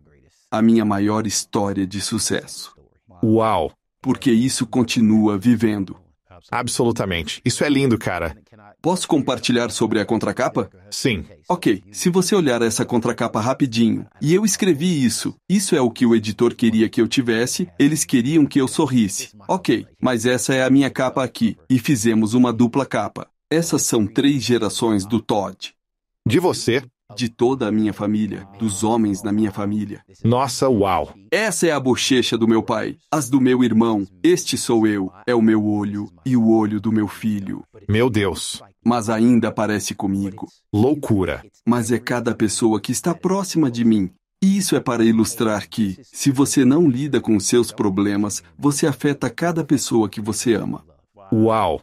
a minha maior história de sucesso. Uau! Porque isso continua vivendo. Absolutamente. Isso é lindo, cara. Posso compartilhar sobre a contracapa? Sim. Ok, se você olhar essa contracapa rapidinho, e eu escrevi isso, isso é o que o editor queria que eu tivesse, eles queriam que eu sorrisse. Ok, mas essa é a minha capa aqui, e fizemos uma dupla capa. Essas são três gerações do Todd. De você, de toda a minha família, dos homens na minha família. Nossa, uau! Essa é a bochecha do meu pai, as do meu irmão, este sou eu, é o meu olho e o olho do meu filho. Meu Deus! Mas ainda parece comigo. Loucura! Mas é cada pessoa que está próxima de mim, e isso é para ilustrar que, se você não lida com seus problemas, você afeta cada pessoa que você ama. Uau!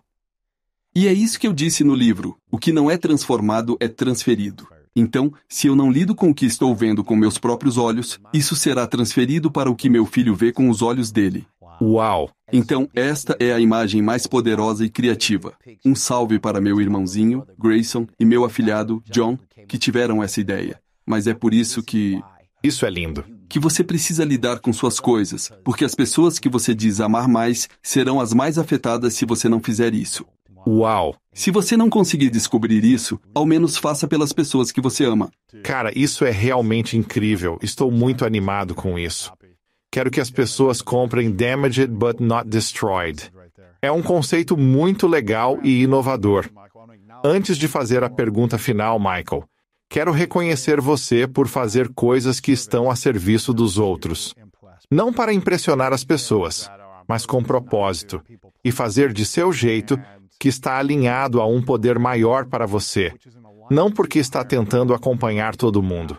E é isso que eu disse no livro: o que não é transformado é transferido. Então, se eu não lido com o que estou vendo com meus próprios olhos, isso será transferido para o que meu filho vê com os olhos dele. Uau! Então, esta é a imagem mais poderosa e criativa. Um salve para meu irmãozinho, Grayson, e meu afilhado, John, que tiveram essa ideia. Mas é por isso que. Isso é lindo. Que você precisa lidar com suas coisas, porque as pessoas que você diz amar mais serão as mais afetadas se você não fizer isso. Uau! Se você não conseguir descobrir isso, ao menos faça pelas pessoas que você ama. Cara, isso é realmente incrível. Estou muito animado com isso. Quero que as pessoas comprem Damaged but Not Destroyed. É um conceito muito legal e inovador. Antes de fazer a pergunta final, Michael, quero reconhecer você por fazer coisas que estão a serviço dos outros. Não para impressionar as pessoas, mas com propósito, e fazer de seu jeito que está alinhado a um poder maior para você, não porque está tentando acompanhar todo mundo.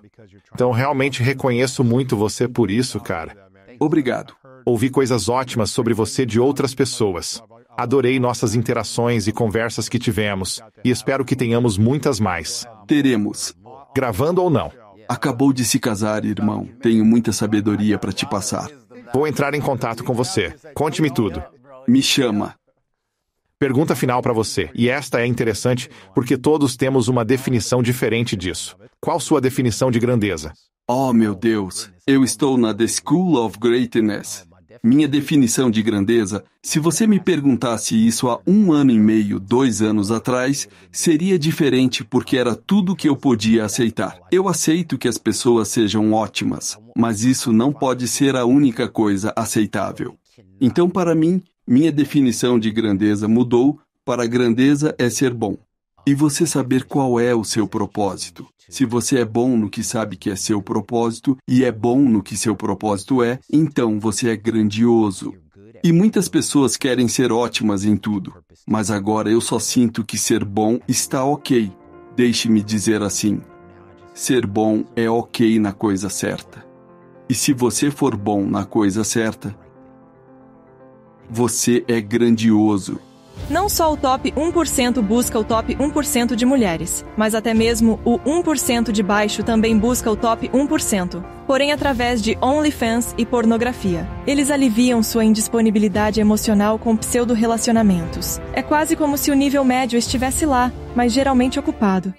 Então, realmente reconheço muito você por isso, cara. Obrigado. Ouvi coisas ótimas sobre você de outras pessoas. Adorei nossas interações e conversas que tivemos, e espero que tenhamos muitas mais. Teremos. Gravando ou não. Acabou de se casar, irmão. Tenho muita sabedoria para te passar. Vou entrar em contato com você. Conte-me tudo. Me chama. Pergunta final para você, e esta é interessante porque todos temos uma definição diferente disso. Qual sua definição de grandeza? Oh, meu Deus, eu estou na The School of Greatness. Minha definição de grandeza, se você me perguntasse isso há um ano e meio, dois anos atrás, seria diferente porque era tudo que eu podia aceitar. Eu aceito que as pessoas sejam ótimas, mas isso não pode ser a única coisa aceitável. Então, para mim, minha definição de grandeza mudou para grandeza é ser bom. E você saber qual é o seu propósito. Se você é bom no que sabe que é seu propósito e é bom no que seu propósito é, então você é grandioso. E muitas pessoas querem ser ótimas em tudo, mas agora eu só sinto que ser bom está ok. Deixe-me dizer assim: ser bom é ok na coisa certa. E se você for bom na coisa certa, você é grandioso. Não só o top 1% busca o top 1% de mulheres, mas até mesmo o 1% de baixo também busca o top 1%, porém através de OnlyFans e pornografia. Eles aliviam sua indisponibilidade emocional com pseudo-relacionamentos. É quase como se o nível médio estivesse lá, mas geralmente ocupado.